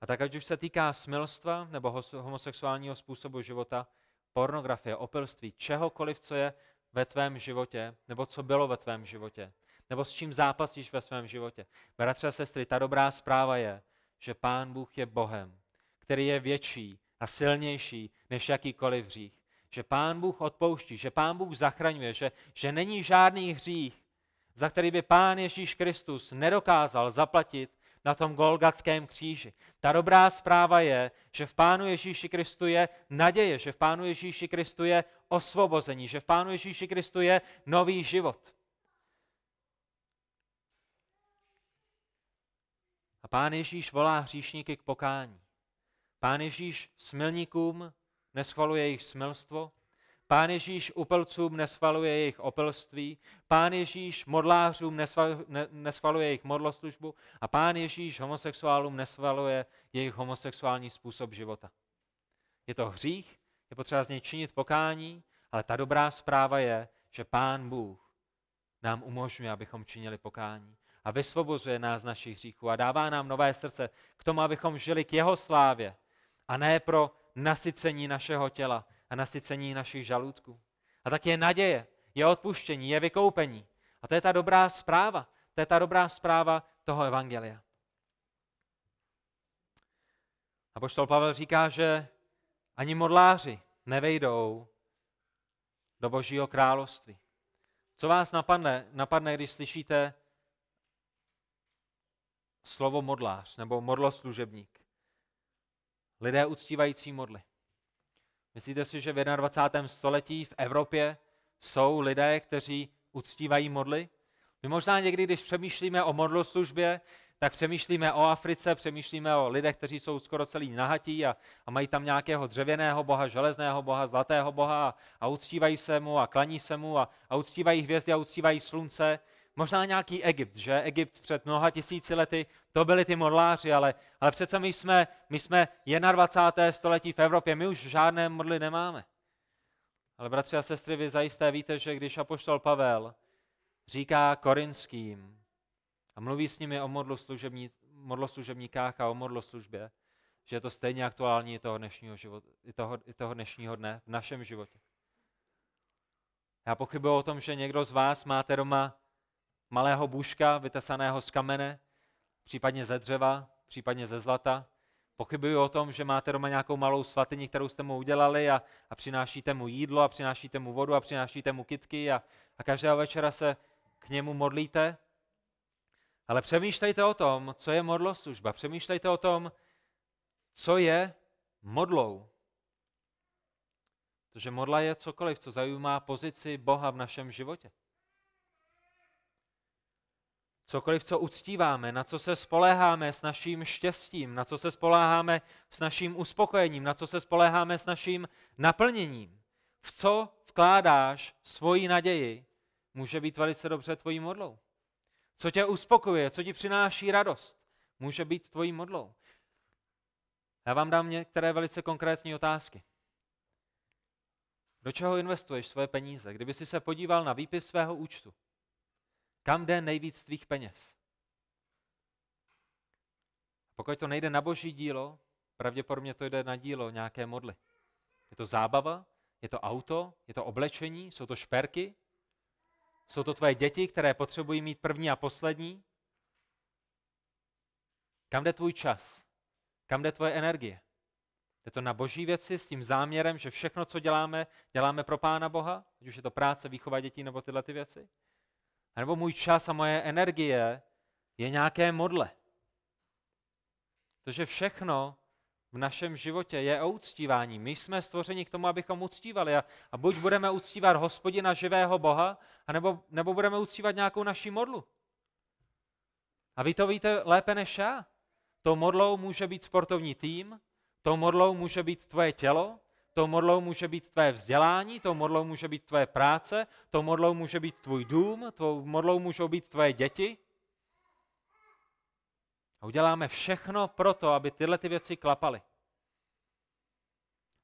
A tak ať už se týká smilstva nebo homosexuálního způsobu života, pornografie, opilství, čehokoliv, co je ve tvém životě, nebo co bylo ve tvém životě, nebo s čím zápasíš ve svém životě. Bratře a sestry, ta dobrá zpráva je, že Pán Bůh je Bohem, který je větší a silnější než jakýkoliv hřích. Že Pán Bůh odpouští, že Pán Bůh zachraňuje, že, že není žádný hřích, za který by Pán Ježíš Kristus nedokázal zaplatit na tom Golgatském kříži. Ta dobrá zpráva je, že v Pánu Ježíši Kristu je naděje, že v Pánu Ježíši Kristu je osvobození, že v Pánu Ježíši Kristu je nový život. A Pán Ježíš volá hříšníky k pokání. Pán Ježíš smilníkům neschvaluje jejich smilstvo, Pán Ježíš upelcům nesvaluje jejich opelství, pán Ježíš modlářům nesvaluje jejich modloslužbu a pán Ježíš homosexuálům nesvaluje jejich homosexuální způsob života. Je to hřích, je potřeba z něj činit pokání, ale ta dobrá zpráva je, že pán Bůh nám umožňuje, abychom činili pokání a vysvobozuje nás z našich hříchů a dává nám nové srdce k tomu, abychom žili k jeho slávě a ne pro nasycení našeho těla, a nasycení našich žaludků. A tak je naděje, je odpuštění, je vykoupení. A to je ta dobrá zpráva. To je ta dobrá zpráva toho evangelia. A poštol Pavel říká, že ani modláři nevejdou do božího království. Co vás napadne, napadne když slyšíte slovo modlář nebo modloslužebník? Lidé uctívající modly. Myslíte si, že v 21. století v Evropě jsou lidé, kteří uctívají modly? My možná někdy, když přemýšlíme o modloslužbě, tak přemýšlíme o Africe, přemýšlíme o lidech, kteří jsou skoro celý nahatí a, a mají tam nějakého dřevěného boha, železného boha, zlatého boha a, a uctívají se mu a klaní se mu a, a uctívají hvězdy a uctívají slunce možná nějaký Egypt, že? Egypt před mnoha tisíci lety, to byli ty modláři, ale, ale přece my jsme, my jsme 21. století v Evropě, my už žádné modly nemáme. Ale bratři a sestry, vy zajisté víte, že když apoštol Pavel říká korinským a mluví s nimi o modlu, služební, modlo služebníkách a o modlo službě, že je to stejně aktuální i toho dnešního, život, i toho, i toho dnešního dne v našem životě. Já pochybuji o tom, že někdo z vás máte doma malého bůžka vytesaného z kamene, případně ze dřeva, případně ze zlata. Pochybuji o tom, že máte doma nějakou malou svatyni, kterou jste mu udělali a, a přinášíte mu jídlo a přinášíte mu vodu a přinášíte mu kitky a, a každého večera se k němu modlíte. Ale přemýšlejte o tom, co je modloslužba. Přemýšlejte o tom, co je modlou. Protože modla je cokoliv, co zajímá pozici Boha v našem životě. Cokoliv, co uctíváme, na co se spoléháme s naším štěstím, na co se spoléháme s naším uspokojením, na co se spoléháme s naším naplněním, v co vkládáš svoji naději, může být velice dobře tvojí modlou. Co tě uspokojuje, co ti přináší radost, může být tvojí modlou. Já vám dám některé velice konkrétní otázky. Do čeho investuješ svoje peníze? Kdyby si se podíval na výpis svého účtu, kam jde nejvíc tvých peněz? Pokud to nejde na boží dílo, pravděpodobně to jde na dílo nějaké modly. Je to zábava, je to auto, je to oblečení, jsou to šperky, jsou to tvoje děti, které potřebují mít první a poslední. Kam jde tvůj čas? Kam jde tvoje energie? Je to na boží věci s tím záměrem, že všechno, co děláme, děláme pro Pána Boha, ať už je to práce, výchova dětí nebo tyhle ty věci nebo můj čas a moje energie je nějaké modle. Protože všechno v našem životě je o uctívání. My jsme stvořeni k tomu, abychom uctívali. A, a buď budeme uctívat hospodina živého Boha, anebo, nebo budeme uctívat nějakou naši modlu. A vy to víte lépe než já. Tou modlou může být sportovní tým, tou modlou může být tvoje tělo, Tou modlou může být tvé vzdělání, tou modlou může být tvé práce, tou modlou může být tvůj dům, tou modlou můžou být tvé děti. A uděláme všechno pro to, aby tyhle ty věci klapaly.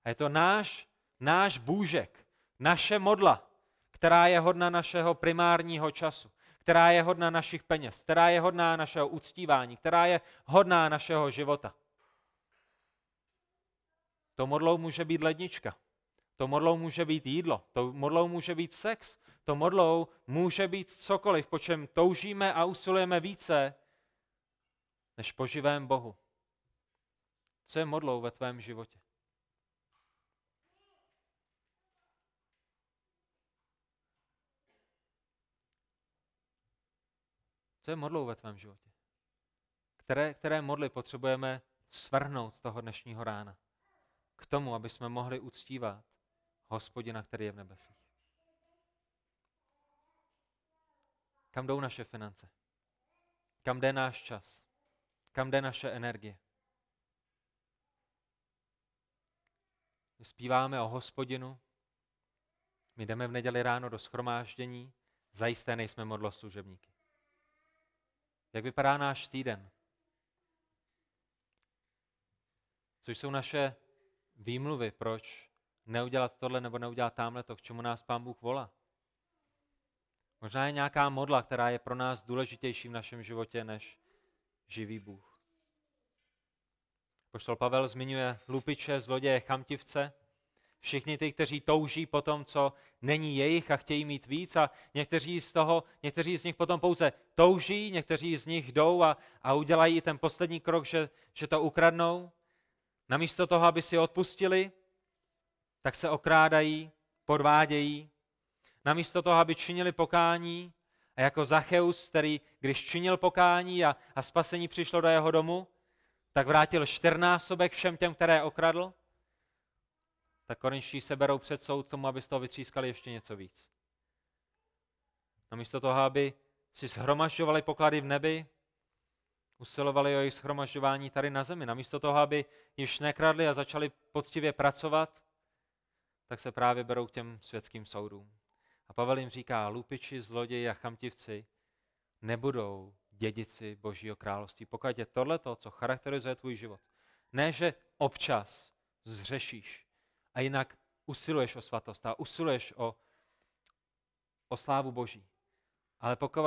A je to náš, náš bůžek, naše modla, která je hodna našeho primárního času, která je hodna našich peněz, která je hodná našeho uctívání, která je hodná našeho života. To modlou může být lednička. To modlou může být jídlo. To modlou může být sex. To modlou může být cokoliv, po čem toužíme a usilujeme více, než po živém Bohu. Co je modlou ve tvém životě? Co je modlou ve tvém životě? Které, které modly potřebujeme svrhnout z toho dnešního rána? k tomu, aby jsme mohli uctívat hospodina, který je v nebesích. Kam jdou naše finance? Kam jde náš čas? Kam jde naše energie? My zpíváme o hospodinu, my jdeme v neděli ráno do schromáždění, zajisté nejsme služebníky. Jak vypadá náš týden? Co jsou naše výmluvy, proč neudělat tohle nebo neudělat tamhle to, k čemu nás Pán Bůh volá. Možná je nějaká modla, která je pro nás důležitější v našem životě než živý Bůh. Poštol Pavel zmiňuje lupiče, zloděje, chamtivce, všichni ty, kteří touží po tom, co není jejich a chtějí mít víc a někteří z, toho, někteří z nich potom pouze touží, někteří z nich jdou a, a udělají ten poslední krok, že, že to ukradnou, Namísto toho, aby si je odpustili, tak se okrádají, podvádějí. Namísto toho, aby činili pokání, a jako Zacheus, který když činil pokání a, a spasení přišlo do jeho domu, tak vrátil čtyřnásobek všem těm, které okradl, tak korinští se berou před soud tomu, aby z toho vytřískali ještě něco víc. Namísto toho, aby si shromažďovali poklady v nebi, usilovali o jejich schromažďování tady na zemi. Namísto toho, aby již nekradli a začali poctivě pracovat, tak se právě berou k těm světským soudům. A Pavel jim říká, lupiči, zloději a chamtivci nebudou dědici Božího království. Pokud je tohle to, co charakterizuje tvůj život. Ne, že občas zřešíš a jinak usiluješ o svatost a usiluješ o, o slávu Boží. Ale pokud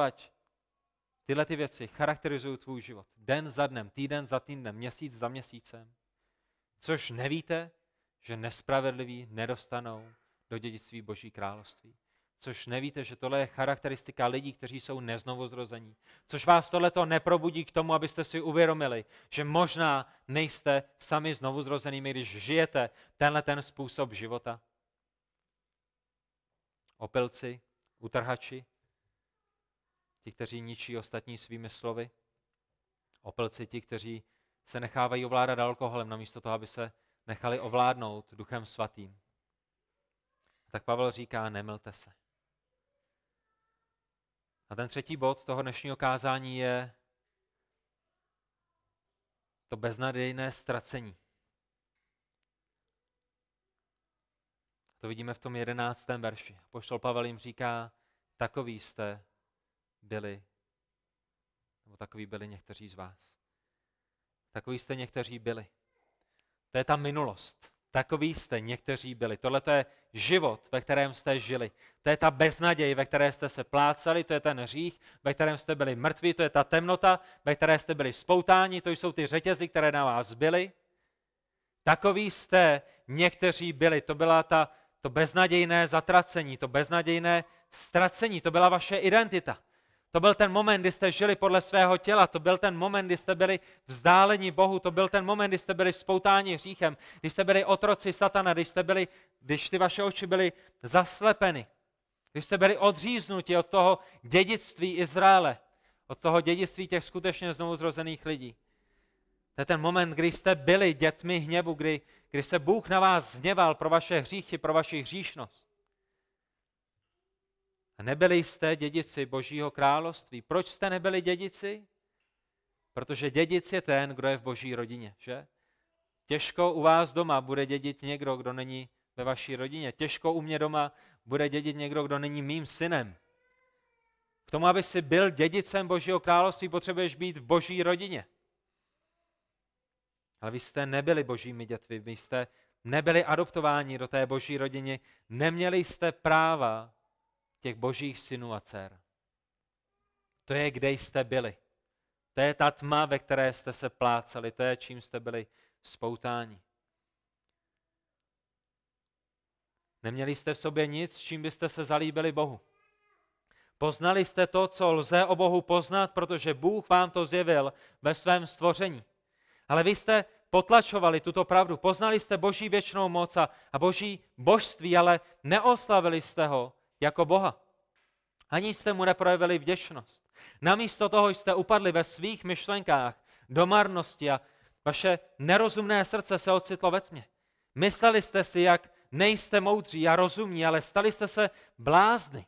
Tyhle ty věci charakterizují tvůj život. Den za dnem, týden za týdnem, měsíc za měsícem. Což nevíte, že nespravedliví nedostanou do dědictví Boží království. Což nevíte, že tohle je charakteristika lidí, kteří jsou neznovozrození. Což vás tohleto neprobudí k tomu, abyste si uvědomili, že možná nejste sami znovuzrozenými, když žijete tenhle ten způsob života. Opilci, utrhači, ti, kteří ničí ostatní svými slovy, opelci, ti, kteří se nechávají ovládat alkoholem, namísto toho, aby se nechali ovládnout Duchem Svatým. Tak Pavel říká, nemlte se. A ten třetí bod toho dnešního kázání je to beznadějné ztracení. To vidíme v tom jedenáctém verši. Poštol Pavel jim říká, takový jste byli, nebo takový byli někteří z vás. Takový jste někteří byli. To je ta minulost. Takový jste někteří byli. Tohle je život, ve kterém jste žili. To je ta beznaděj, ve které jste se plácali, to je ten hřích, ve kterém jste byli mrtví, to je ta temnota, ve které jste byli spoutáni, to jsou ty řetězy, které na vás byly. Takový jste někteří byli. To byla ta, to beznadějné zatracení, to beznadějné ztracení, to byla vaše identita. To byl ten moment, kdy jste žili podle svého těla, to byl ten moment, kdy jste byli vzdáleni Bohu, to byl ten moment, kdy jste byli spoutáni hříchem, když jste byli otroci satana, když, jste byli, když ty vaše oči byly zaslepeny, když jste byli odříznuti od toho dědictví Izraele, od toho dědictví těch skutečně znovu zrozených lidí. To je ten moment, kdy jste byli dětmi hněvu, kdy, kdy se Bůh na vás zněval pro vaše hříchy, pro vaši hříšnost. A nebyli jste dědici Božího království. Proč jste nebyli dědici? Protože dědic je ten, kdo je v Boží rodině, že? Těžko u vás doma bude dědit někdo, kdo není ve vaší rodině. Těžko u mě doma bude dědit někdo, kdo není mým synem. K tomu, aby si byl dědicem Božího království, potřebuješ být v Boží rodině. Ale vy jste nebyli božími dětmi, vy jste nebyli adoptováni do té boží rodiny, neměli jste práva těch božích synů a dcer. To je, kde jste byli. To je ta tma, ve které jste se pláceli. to je, čím jste byli spoutáni. Neměli jste v sobě nic, čím byste se zalíbili Bohu. Poznali jste to, co lze o Bohu poznat, protože Bůh vám to zjevil ve svém stvoření. Ale vy jste potlačovali tuto pravdu, poznali jste Boží věčnou moc a, a Boží božství, ale neoslavili jste ho jako Boha. Ani jste mu neprojevili vděčnost. Namísto toho jste upadli ve svých myšlenkách do marnosti a vaše nerozumné srdce se ocitlo ve tmě. Mysleli jste si, jak nejste moudří a rozumní, ale stali jste se blázny.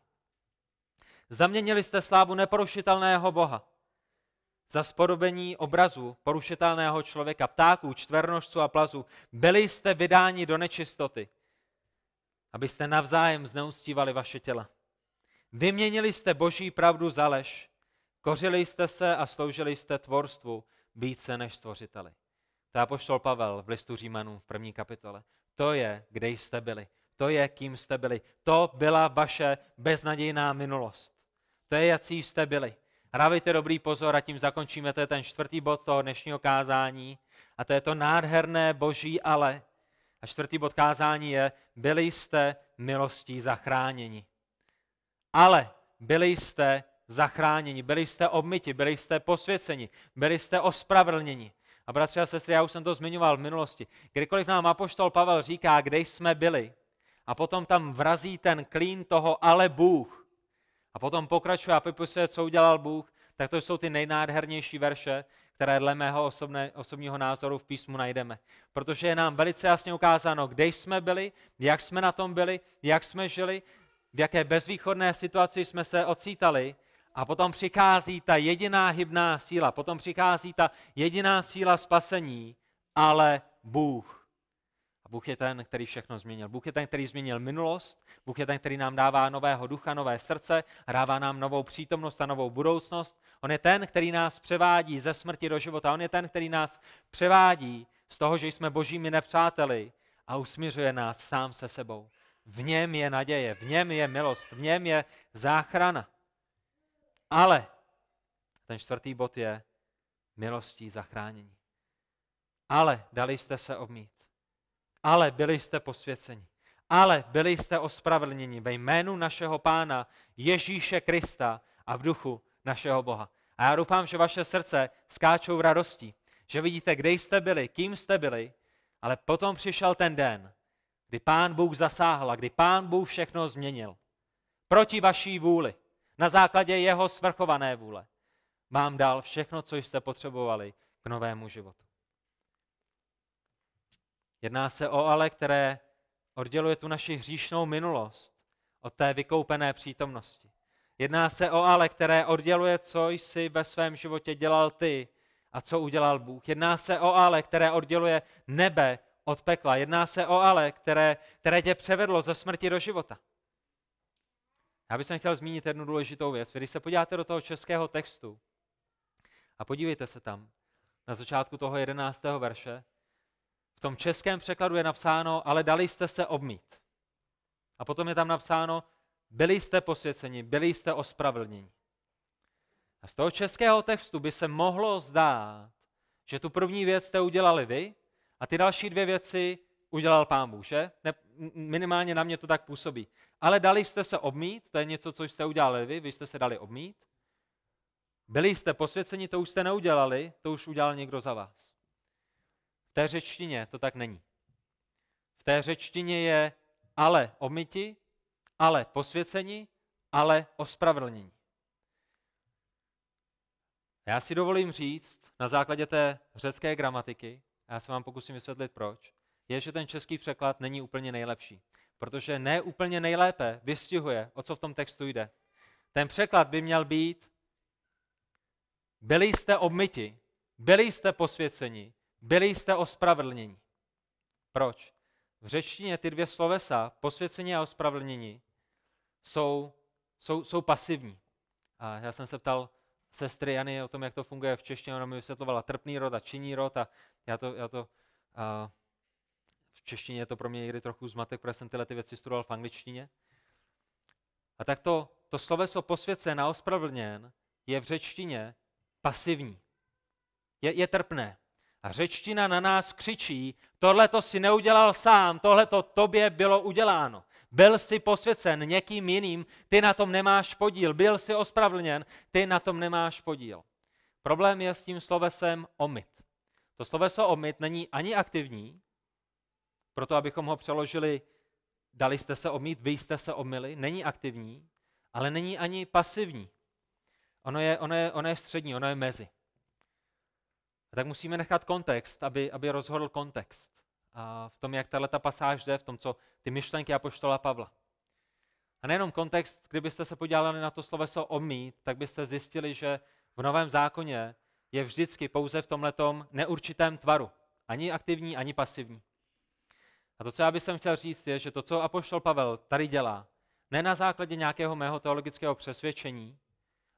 Zaměnili jste slávu neporušitelného Boha za spodobení obrazu porušitelného člověka, ptáků, čtvernožců a plazů. Byli jste vydáni do nečistoty abyste navzájem zneustívali vaše těla. Vyměnili jste boží pravdu za lež, kořili jste se a sloužili jste tvorstvu více než stvořiteli. To je poštol Pavel v listu Římanů v první kapitole. To je, kde jste byli. To je, kým jste byli. To byla vaše beznadějná minulost. To je, jací jste byli. Hravejte dobrý pozor a tím zakončíme. To je ten čtvrtý bod toho dnešního kázání. A to je to nádherné boží ale, a čtvrtý bod kázání je, byli jste milostí zachráněni. Ale byli jste zachráněni, byli jste obmyti, byli jste posvěceni, byli jste ospravedlněni. A bratři a sestry, já už jsem to zmiňoval v minulosti. Kdykoliv nám apoštol Pavel říká, kde jsme byli, a potom tam vrazí ten klín toho ale Bůh. A potom pokračuje a popisuje, co udělal Bůh, tak to jsou ty nejnádhernější verše, které dle mého osobné, osobního názoru v písmu najdeme. Protože je nám velice jasně ukázáno, kde jsme byli, jak jsme na tom byli, jak jsme žili, v jaké bezvýchodné situaci jsme se ocítali a potom přichází ta jediná hybná síla, potom přichází ta jediná síla spasení, ale Bůh. Bůh je ten, který všechno změnil. Bůh je ten, který změnil minulost, Bůh je ten, který nám dává nového ducha, nové srdce, dává nám novou přítomnost a novou budoucnost. On je ten, který nás převádí ze smrti do života. On je ten, který nás převádí z toho, že jsme božími nepřáteli a usmířuje nás sám se sebou. V něm je naděje, v něm je milost, v něm je záchrana. Ale ten čtvrtý bod je milostí zachránění. Ale dali jste se obmít ale byli jste posvěceni, ale byli jste ospravedlněni ve jménu našeho Pána Ježíše Krista a v duchu našeho Boha. A já doufám, že vaše srdce skáčou v radosti, že vidíte, kde jste byli, kým jste byli, ale potom přišel ten den, kdy Pán Bůh zasáhl a kdy Pán Bůh všechno změnil. Proti vaší vůli, na základě jeho svrchované vůle, vám dal všechno, co jste potřebovali k novému životu. Jedná se o ale, které odděluje tu naši hříšnou minulost od té vykoupené přítomnosti. Jedná se o ale, které odděluje, co jsi ve svém životě dělal ty a co udělal Bůh. Jedná se o ale, které odděluje nebe od pekla. Jedná se o ale, které, které tě převedlo ze smrti do života. Já bych chtěl zmínit jednu důležitou věc. když se podíváte do toho českého textu a podívejte se tam, na začátku toho jedenáctého verše, v tom českém překladu je napsáno, ale dali jste se obmít. A potom je tam napsáno, byli jste posvěceni, byli jste ospravedlněni. A z toho českého textu by se mohlo zdát, že tu první věc jste udělali vy a ty další dvě věci udělal pán Bůh, že? Ne, minimálně na mě to tak působí. Ale dali jste se obmít, to je něco, co jste udělali vy, vy jste se dali obmít. Byli jste posvěceni, to už jste neudělali, to už udělal někdo za vás. V té řečtině to tak není. V té řečtině je ale omyti, ale posvěcení, ale ospravedlnění. Já si dovolím říct na základě té řecké gramatiky, a já se vám pokusím vysvětlit proč, je, že ten český překlad není úplně nejlepší, protože ne úplně nejlépe vystihuje, o co v tom textu jde. Ten překlad by měl být byli jste obmyti, byli jste posvěceni, byli jste ospravedlněni. Proč? V řečtině ty dvě slovesa, posvěcení a ospravedlnění, jsou, jsou, jsou pasivní. A já jsem se ptal sestry Jany o tom, jak to funguje v češtině, ona mi vysvětlovala trpný rod a činný rod a já to, já to a v češtině je to pro mě někdy trochu zmatek, protože jsem tyhle ty věci studoval v angličtině. A tak to, to sloveso posvěcen a ospravedlněn je v řečtině pasivní. Je, je trpné. A řečtina na nás křičí, tohle to si neudělal sám, tohle to tobě bylo uděláno. Byl jsi posvěcen někým jiným, ty na tom nemáš podíl. Byl jsi ospravlněn, ty na tom nemáš podíl. Problém je s tím slovesem omyt. To sloveso omyt není ani aktivní, proto abychom ho přeložili, dali jste se omít, vy jste se omyli, není aktivní, ale není ani pasivní. Ono je, ono je, ono je střední, ono je mezi. A tak musíme nechat kontext, aby, aby rozhodl kontext a v tom, jak tato pasáž jde, v tom, co ty myšlenky apoštola Pavla. A nejenom kontext, kdybyste se podívali na to sloveso omít, tak byste zjistili, že v Novém zákoně je vždycky pouze v tomhletom neurčitém tvaru. Ani aktivní, ani pasivní. A to, co já bych chtěl říct, je, že to, co Apoštol Pavel tady dělá, ne na základě nějakého mého teologického přesvědčení,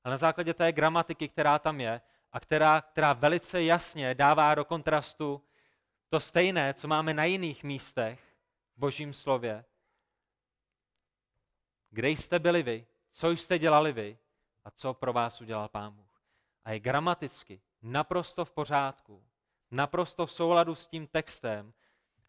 ale na základě té gramatiky, která tam je, a která, která velice jasně dává do kontrastu to stejné, co máme na jiných místech v Božím slově. Kde jste byli vy, co jste dělali vy a co pro vás udělal Pán Bůh. A je gramaticky naprosto v pořádku, naprosto v souladu s tím textem,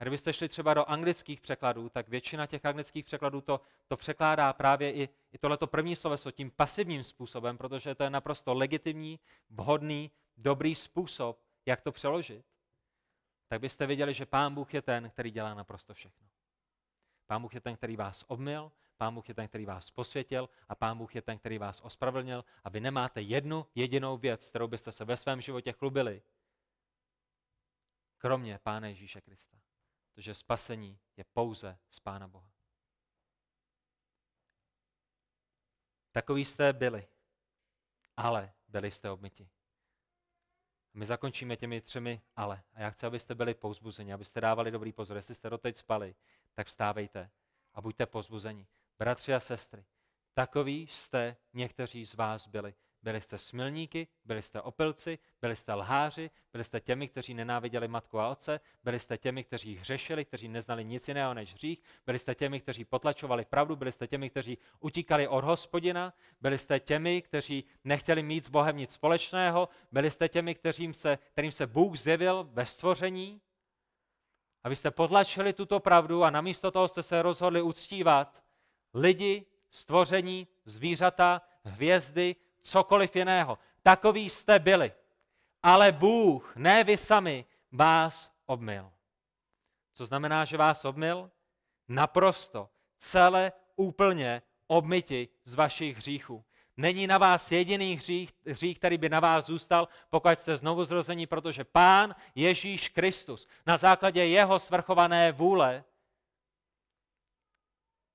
Kdybyste šli třeba do anglických překladů, tak většina těch anglických překladů to, to překládá právě i, i tohleto první sloveso tím pasivním způsobem, protože to je naprosto legitimní, vhodný, dobrý způsob, jak to přeložit. Tak byste viděli, že Pán Bůh je ten, který dělá naprosto všechno. Pán Bůh je ten, který vás obmyl, Pán Bůh je ten, který vás posvětil a Pán Bůh je ten, který vás ospravedlnil a vy nemáte jednu jedinou věc, kterou byste se ve svém životě chlubili, kromě Pána Ježíše Krista protože spasení je pouze z Pána Boha. Takový jste byli, ale byli jste obmyti. My zakončíme těmi třemi ale. A já chci, abyste byli pouzbuzeni, abyste dávali dobrý pozor. Jestli jste doteď spali, tak vstávejte a buďte pozbuzeni. Bratři a sestry, takový jste někteří z vás byli. Byli jste smilníky, byli jste opilci, byli jste lháři, byli jste těmi, kteří nenáviděli matku a otce, byli jste těmi, kteří hřešili, kteří neznali nic jiného než hřích, byli jste těmi, kteří potlačovali pravdu, byli jste těmi, kteří utíkali od hospodina, byli jste těmi, kteří nechtěli mít s Bohem nic společného, byli jste těmi, kterým se, kterým se Bůh zjevil ve stvoření. A vy jste potlačili tuto pravdu a namísto toho jste se rozhodli uctívat lidi, stvoření, zvířata, hvězdy, cokoliv jiného. Takový jste byli. Ale Bůh, ne vy sami, vás obmyl. Co znamená, že vás obmyl? Naprosto, celé, úplně obmyti z vašich hříchů. Není na vás jediný hřích, hřích, který by na vás zůstal, pokud jste znovu zrození, protože Pán Ježíš Kristus na základě jeho svrchované vůle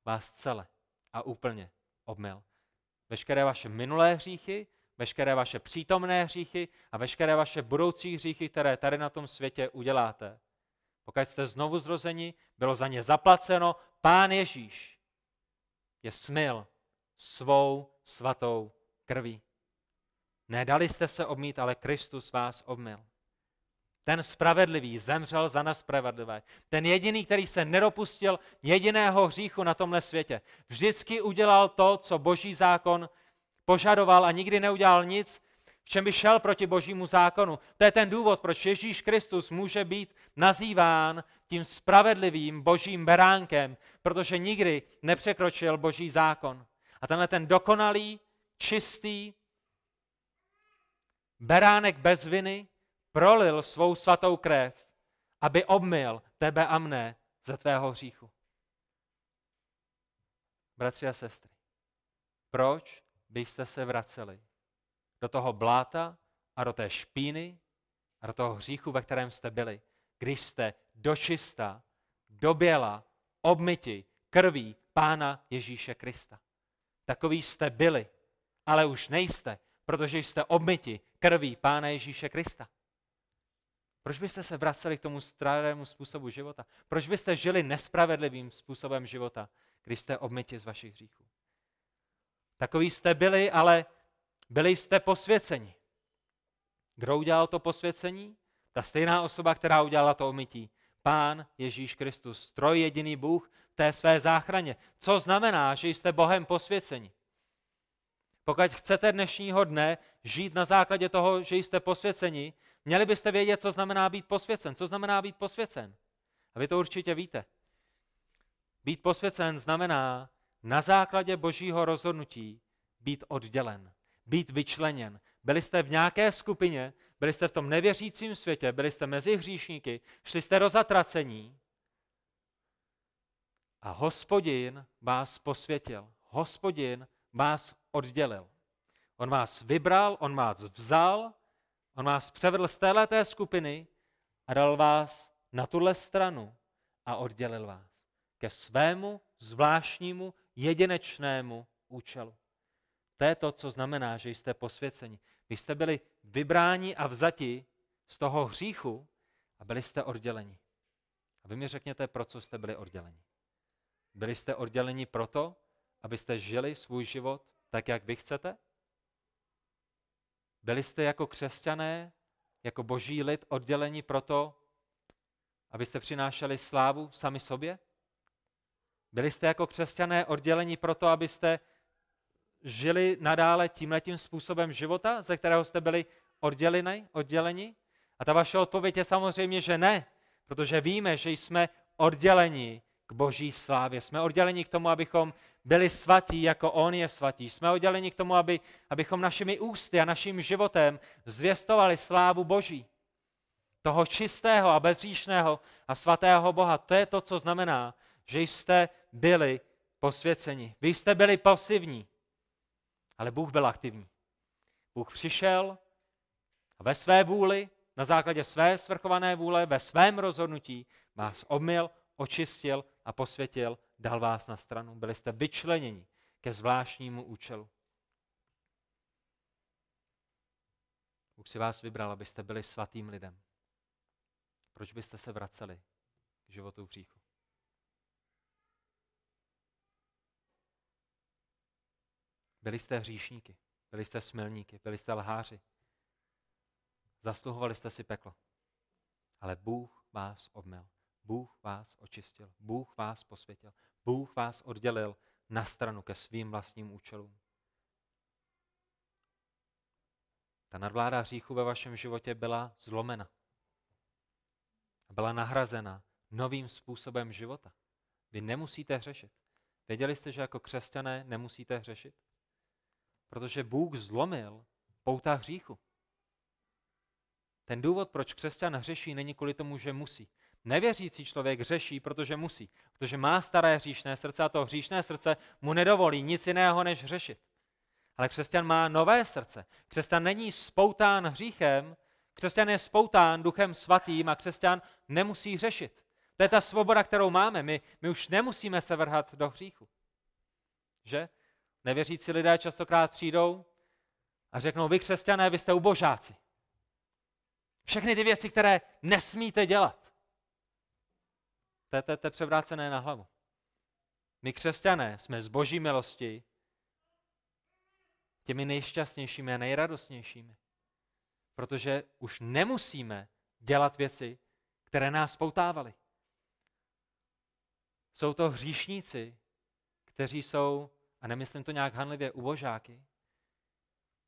vás celé a úplně obmyl. Veškeré vaše minulé hříchy, veškeré vaše přítomné hříchy a veškeré vaše budoucí hříchy, které tady na tom světě uděláte. Pokud jste znovu zrozeni, bylo za ně zaplaceno, Pán Ježíš je smil svou svatou krví. Nedali jste se obmít, ale Kristus vás obmil. Ten spravedlivý zemřel za nespravedlivé. Ten jediný, který se nedopustil jediného hříchu na tomhle světě. Vždycky udělal to, co boží zákon požadoval a nikdy neudělal nic, v čem by šel proti božímu zákonu. To je ten důvod, proč Ježíš Kristus může být nazýván tím spravedlivým božím beránkem, protože nikdy nepřekročil boží zákon. A tenhle ten dokonalý, čistý, beránek bez viny, prolil svou svatou krev, aby obmyl tebe a mne ze tvého hříchu. Bratři a sestry, proč byste se vraceli do toho bláta a do té špíny a do toho hříchu, ve kterém jste byli, když jste dočista, doběla, obmyti krví Pána Ježíše Krista. Takový jste byli, ale už nejste, protože jste obmyti krví Pána Ježíše Krista. Proč byste se vraceli k tomu starému způsobu života? Proč byste žili nespravedlivým způsobem života, když jste obmyti z vašich hříchů? Takový jste byli, ale byli jste posvěceni. Kdo udělal to posvěcení? Ta stejná osoba, která udělala to omytí. Pán Ježíš Kristus, troj jediný Bůh v té své záchraně. Co znamená, že jste Bohem posvěceni? Pokud chcete dnešního dne žít na základě toho, že jste posvěceni, Měli byste vědět, co znamená být posvěcen. Co znamená být posvěcen? A vy to určitě víte. Být posvěcen znamená na základě božího rozhodnutí být oddělen, být vyčleněn. Byli jste v nějaké skupině, byli jste v tom nevěřícím světě, byli jste mezi hříšníky, šli jste do zatracení a hospodin vás posvětil. Hospodin vás oddělil. On vás vybral, on vás vzal On vás převedl z téhleté skupiny a dal vás na tuhle stranu a oddělil vás ke svému zvláštnímu, jedinečnému účelu. To je to, co znamená, že jste posvěceni. Vy jste byli vybráni a vzati z toho hříchu a byli jste odděleni. A vy mi řekněte, pro co jste byli odděleni. Byli jste odděleni proto, abyste žili svůj život tak, jak vy chcete? Byli jste jako křesťané, jako boží lid odděleni proto, abyste přinášeli slávu sami sobě? Byli jste jako křesťané odděleni proto, abyste žili nadále tímhletím způsobem života, ze kterého jste byli odděleni, odděleni? A ta vaše odpověď je samozřejmě, že ne, protože víme, že jsme odděleni k boží slávě. Jsme odděleni k tomu, abychom byli svatí, jako on je svatý. Jsme odděleni k tomu, aby, abychom našimi ústy a naším životem zvěstovali slávu boží. Toho čistého a bezříšného a svatého Boha. To je to, co znamená, že jste byli posvěceni. Vy jste byli pasivní, ale Bůh byl aktivní. Bůh přišel a ve své vůli, na základě své svrchované vůle, ve svém rozhodnutí vás omyl, očistil, a posvětil, dal vás na stranu. Byli jste vyčleněni ke zvláštnímu účelu. Bůh si vás vybral, abyste byli svatým lidem. Proč byste se vraceli k životu v říchu? Byli jste hříšníky, byli jste smilníky, byli jste lháři. Zasluhovali jste si peklo. Ale Bůh vás obmil. Bůh vás očistil, Bůh vás posvětil, Bůh vás oddělil na stranu ke svým vlastním účelům. Ta nadvláda hříchu ve vašem životě byla zlomena. Byla nahrazena novým způsobem života. Vy nemusíte hřešit. Věděli jste, že jako křesťané nemusíte hřešit? Protože Bůh zlomil pouta hříchu. Ten důvod, proč křesťan hřeší, není kvůli tomu, že musí. Nevěřící člověk řeší, protože musí, protože má staré hříšné srdce a to hříšné srdce mu nedovolí nic jiného, než řešit. Ale křesťan má nové srdce. Křesťan není spoután hříchem, křesťan je spoután duchem svatým a křesťan nemusí řešit. To je ta svoboda, kterou máme. My, my už nemusíme se vrhat do hříchu. Že? Nevěřící lidé častokrát přijdou a řeknou, vy křesťané, vy jste ubožáci. Všechny ty věci, které nesmíte dělat té, to je převrácené na hlavu. My křesťané jsme z boží milosti těmi nejšťastnějšími a nejradostnějšími. Protože už nemusíme dělat věci, které nás poutávaly. Jsou to hříšníci, kteří jsou, a nemyslím to nějak hanlivě, ubožáky,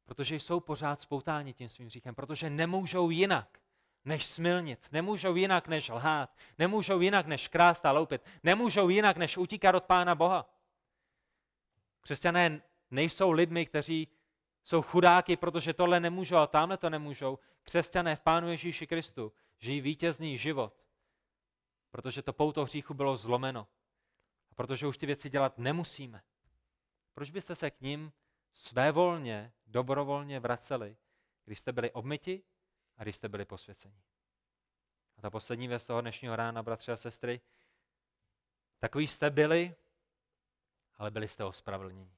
protože jsou pořád spoutáni tím svým říchem, protože nemůžou jinak než smilnit. Nemůžou jinak, než lhát. Nemůžou jinak, než krást a loupit. Nemůžou jinak, než utíkat od Pána Boha. Křesťané nejsou lidmi, kteří jsou chudáky, protože tohle nemůžou a tamhle to nemůžou. Křesťané v Pánu Ježíši Kristu žijí vítězný život, protože to pouto hříchu bylo zlomeno. A protože už ty věci dělat nemusíme. Proč byste se k ním svévolně, dobrovolně vraceli, když jste byli obmyti a když jste byli posvěceni. A ta poslední věc toho dnešního rána, bratři a sestry, takový jste byli, ale byli jste ospravedlněni.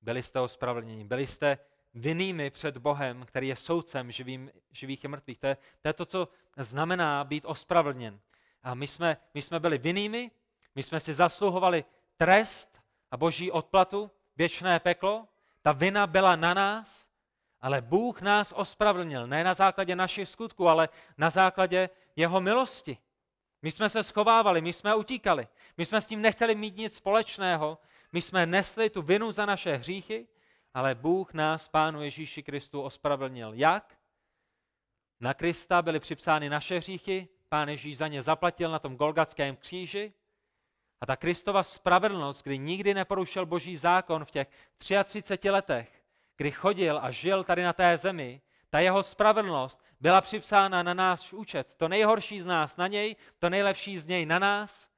Byli jste ospravedlněni, byli jste vinnými před Bohem, který je soudcem živým, živých i mrtvých. To je, to je to, co znamená být ospravedlněn. A my jsme, my jsme byli vinnými, my jsme si zasluhovali trest a boží odplatu, věčné peklo. Ta vina byla na nás, ale Bůh nás ospravedlnil, ne na základě našich skutků, ale na základě jeho milosti. My jsme se schovávali, my jsme utíkali, my jsme s tím nechtěli mít nic společného, my jsme nesli tu vinu za naše hříchy, ale Bůh nás, Pánu Ježíši Kristu, ospravedlnil. Jak? Na Krista byly připsány naše hříchy, Pán Ježíš za ně zaplatil na tom Golgatském kříži a ta Kristova spravedlnost, kdy nikdy neporušil boží zákon v těch 33 letech, kdy chodil a žil tady na té zemi, ta jeho spravedlnost byla připsána na náš účet. To nejhorší z nás na něj, to nejlepší z něj na nás.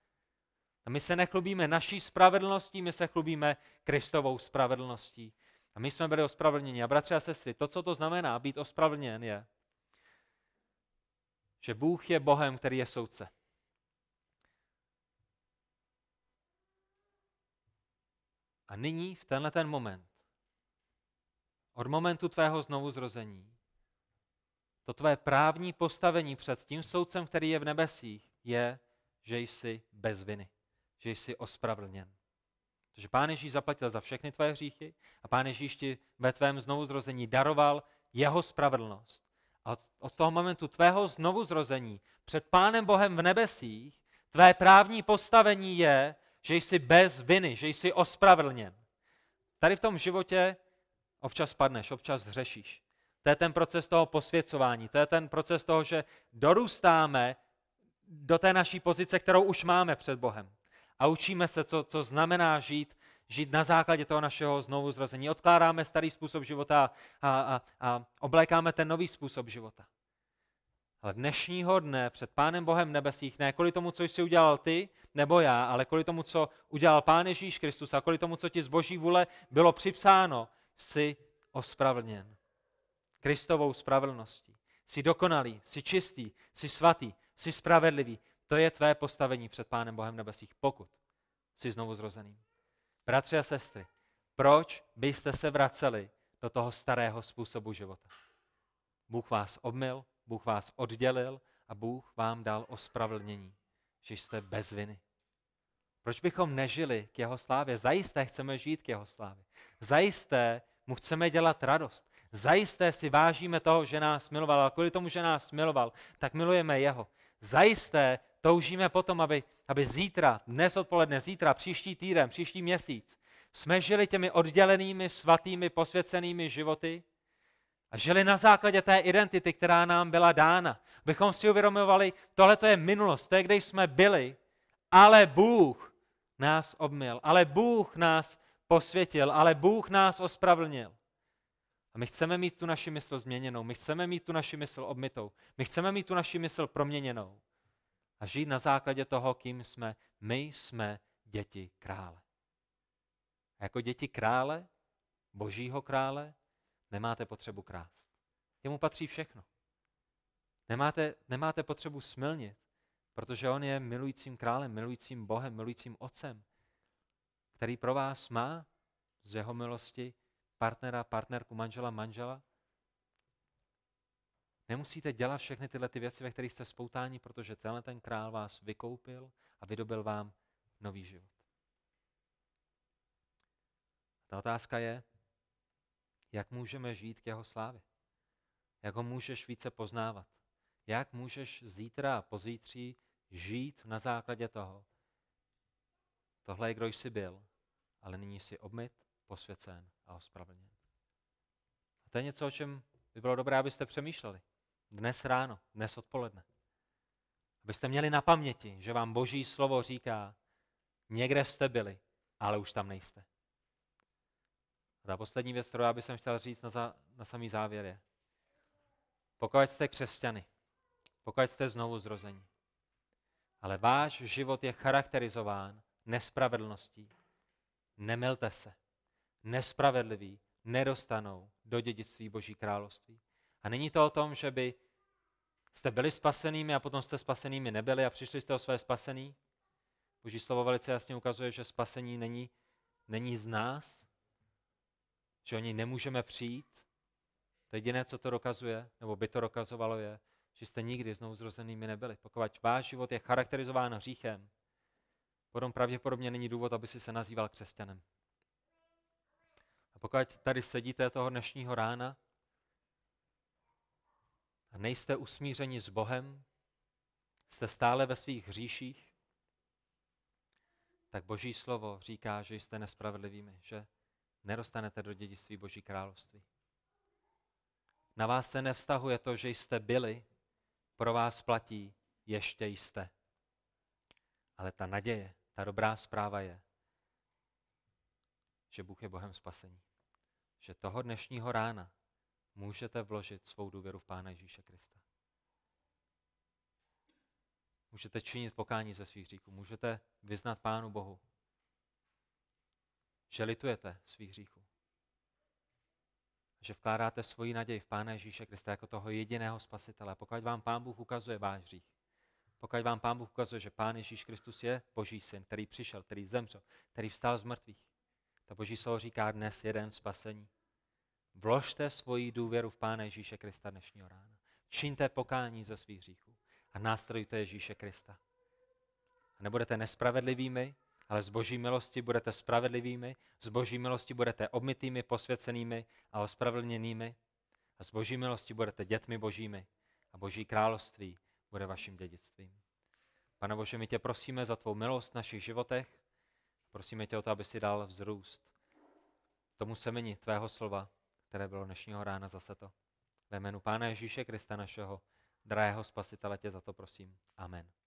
A my se nechlubíme naší spravedlností, my se chlubíme Kristovou spravedlností. A my jsme byli ospravedlněni. A bratři a sestry, to, co to znamená být ospravedlněn, je, že Bůh je Bohem, který je soudce. A nyní, v tenhle ten moment, od momentu tvého znovuzrození. To tvé právní postavení před tím soudcem, který je v nebesích, je, že jsi bez viny, že jsi ospravedlněn. Protože Pán Ježíš zaplatil za všechny tvé hříchy a Pán Ježíš ti ve tvém znovuzrození daroval jeho spravedlnost. A od toho momentu tvého znovuzrození před Pánem Bohem v nebesích tvé právní postavení je, že jsi bez viny, že jsi ospravedlněn. Tady v tom životě Občas padneš, občas hřešíš. To je ten proces toho posvěcování, to je ten proces toho, že dorůstáme do té naší pozice, kterou už máme před Bohem. A učíme se, co, co znamená žít, žít na základě toho našeho znovu zrození. Odkládáme starý způsob života a, a, a oblékáme ten nový způsob života. Ale dnešního dne před Pánem Bohem nebesích, ne kvůli tomu, co jsi udělal ty nebo já, ale kvůli tomu, co udělal Pán Ježíš Kristus a kvůli tomu, co ti z boží vůle bylo připsáno, jsi ospravedlněn. Kristovou spravedlností. Jsi dokonalý, jsi čistý, jsi svatý, jsi spravedlivý. To je tvé postavení před Pánem Bohem nebesích, pokud jsi znovu zrozený. Bratři a sestry, proč byste se vraceli do toho starého způsobu života? Bůh vás obmil, Bůh vás oddělil a Bůh vám dal ospravedlnění, že jste bez viny. Proč bychom nežili k jeho slávě? Zajisté chceme žít k jeho slávě. Zajisté mu chceme dělat radost. Zajisté si vážíme toho, že nás miloval. A kvůli tomu, že nás miloval, tak milujeme jeho. Zajisté toužíme potom, aby, aby zítra, dnes odpoledne, zítra, příští týden, příští měsíc, jsme žili těmi oddělenými, svatými, posvěcenými životy a žili na základě té identity, která nám byla dána. Bychom si uvědomovali, tohle je minulost, to je, kde jsme byli, ale Bůh nás obmyl, ale Bůh nás posvětil, ale Bůh nás ospravedlnil. A my chceme mít tu naši mysl změněnou, my chceme mít tu naši mysl obmytou, my chceme mít tu naši mysl proměněnou a žít na základě toho, kým jsme. My jsme děti krále. A jako děti krále, božího krále, nemáte potřebu krást. Jemu patří všechno. Nemáte, nemáte potřebu smilnit protože on je milujícím králem, milujícím Bohem, milujícím Otcem, který pro vás má z jeho milosti partnera, partnerku, manžela, manžela. Nemusíte dělat všechny tyhle ty věci, ve kterých jste spoutáni, protože tenhle ten král vás vykoupil a vydobil vám nový život. Ta otázka je, jak můžeme žít k jeho slávě? Jak ho můžeš více poznávat? Jak můžeš zítra a pozítří žít na základě toho? Tohle je, kdo jsi byl, ale nyní jsi obmyt, posvěcen a ospravedlněn. A to je něco, o čem by bylo dobré, abyste přemýšleli. Dnes ráno, dnes odpoledne. Abyste měli na paměti, že vám Boží slovo říká, někde jste byli, ale už tam nejste. A ta poslední věc, kterou já bych chtěl říct na, za, na samý závěr je, pokud jste křesťany, pokud jste znovu zrození. Ale váš život je charakterizován nespravedlností. Nemilte se. Nespravedliví nedostanou do dědictví Boží království. A není to o tom, že by jste byli spasenými a potom jste spasenými nebyli a přišli jste o své spasení. Boží slovo velice jasně ukazuje, že spasení není, není z nás, že o ní nemůžeme přijít. To jediné, co to dokazuje, nebo by to dokazovalo, je, že jste nikdy znovu zrozenými nebyli. Pokud váš život je charakterizován hříchem, potom pravděpodobně není důvod, aby si se nazýval křesťanem. A pokud tady sedíte toho dnešního rána a nejste usmířeni s Bohem, jste stále ve svých hříších, tak Boží slovo říká, že jste nespravedlivými, že nerostanete do dědictví Boží království. Na vás se nevztahuje to, že jste byli pro vás platí, ještě jste. Ale ta naděje, ta dobrá zpráva je, že Bůh je Bohem spasení. Že toho dnešního rána můžete vložit svou důvěru v Pána Ježíše Krista. Můžete činit pokání ze svých říků, můžete vyznat Pánu Bohu, že litujete svých říků že vkládáte svoji naději v Pána Ježíše Krista jako toho jediného spasitele. Pokud vám Pán Bůh ukazuje váš hřích, pokud vám Pán Bůh ukazuje, že Pán Ježíš Kristus je Boží syn, který přišel, který zemřel, který vstal z mrtvých, to Boží slovo říká dnes jeden spasení. Vložte svoji důvěru v Pána Ježíše Krista dnešního rána. Čiňte pokání ze svých hříchů a nástrojte Ježíše Krista. A nebudete nespravedlivými, ale z boží milosti budete spravedlivými, z boží milosti budete obmitými, posvěcenými a ospravedlněnými a z boží milosti budete dětmi božími a boží království bude vaším dědictvím. Pane Bože, my tě prosíme za tvou milost v našich životech, prosíme tě o to, aby si dal vzrůst tomu semeni tvého slova, které bylo dnešního rána zase to. Ve jménu Pána Ježíše Krista našeho, drahého spasitele tě za to prosím. Amen.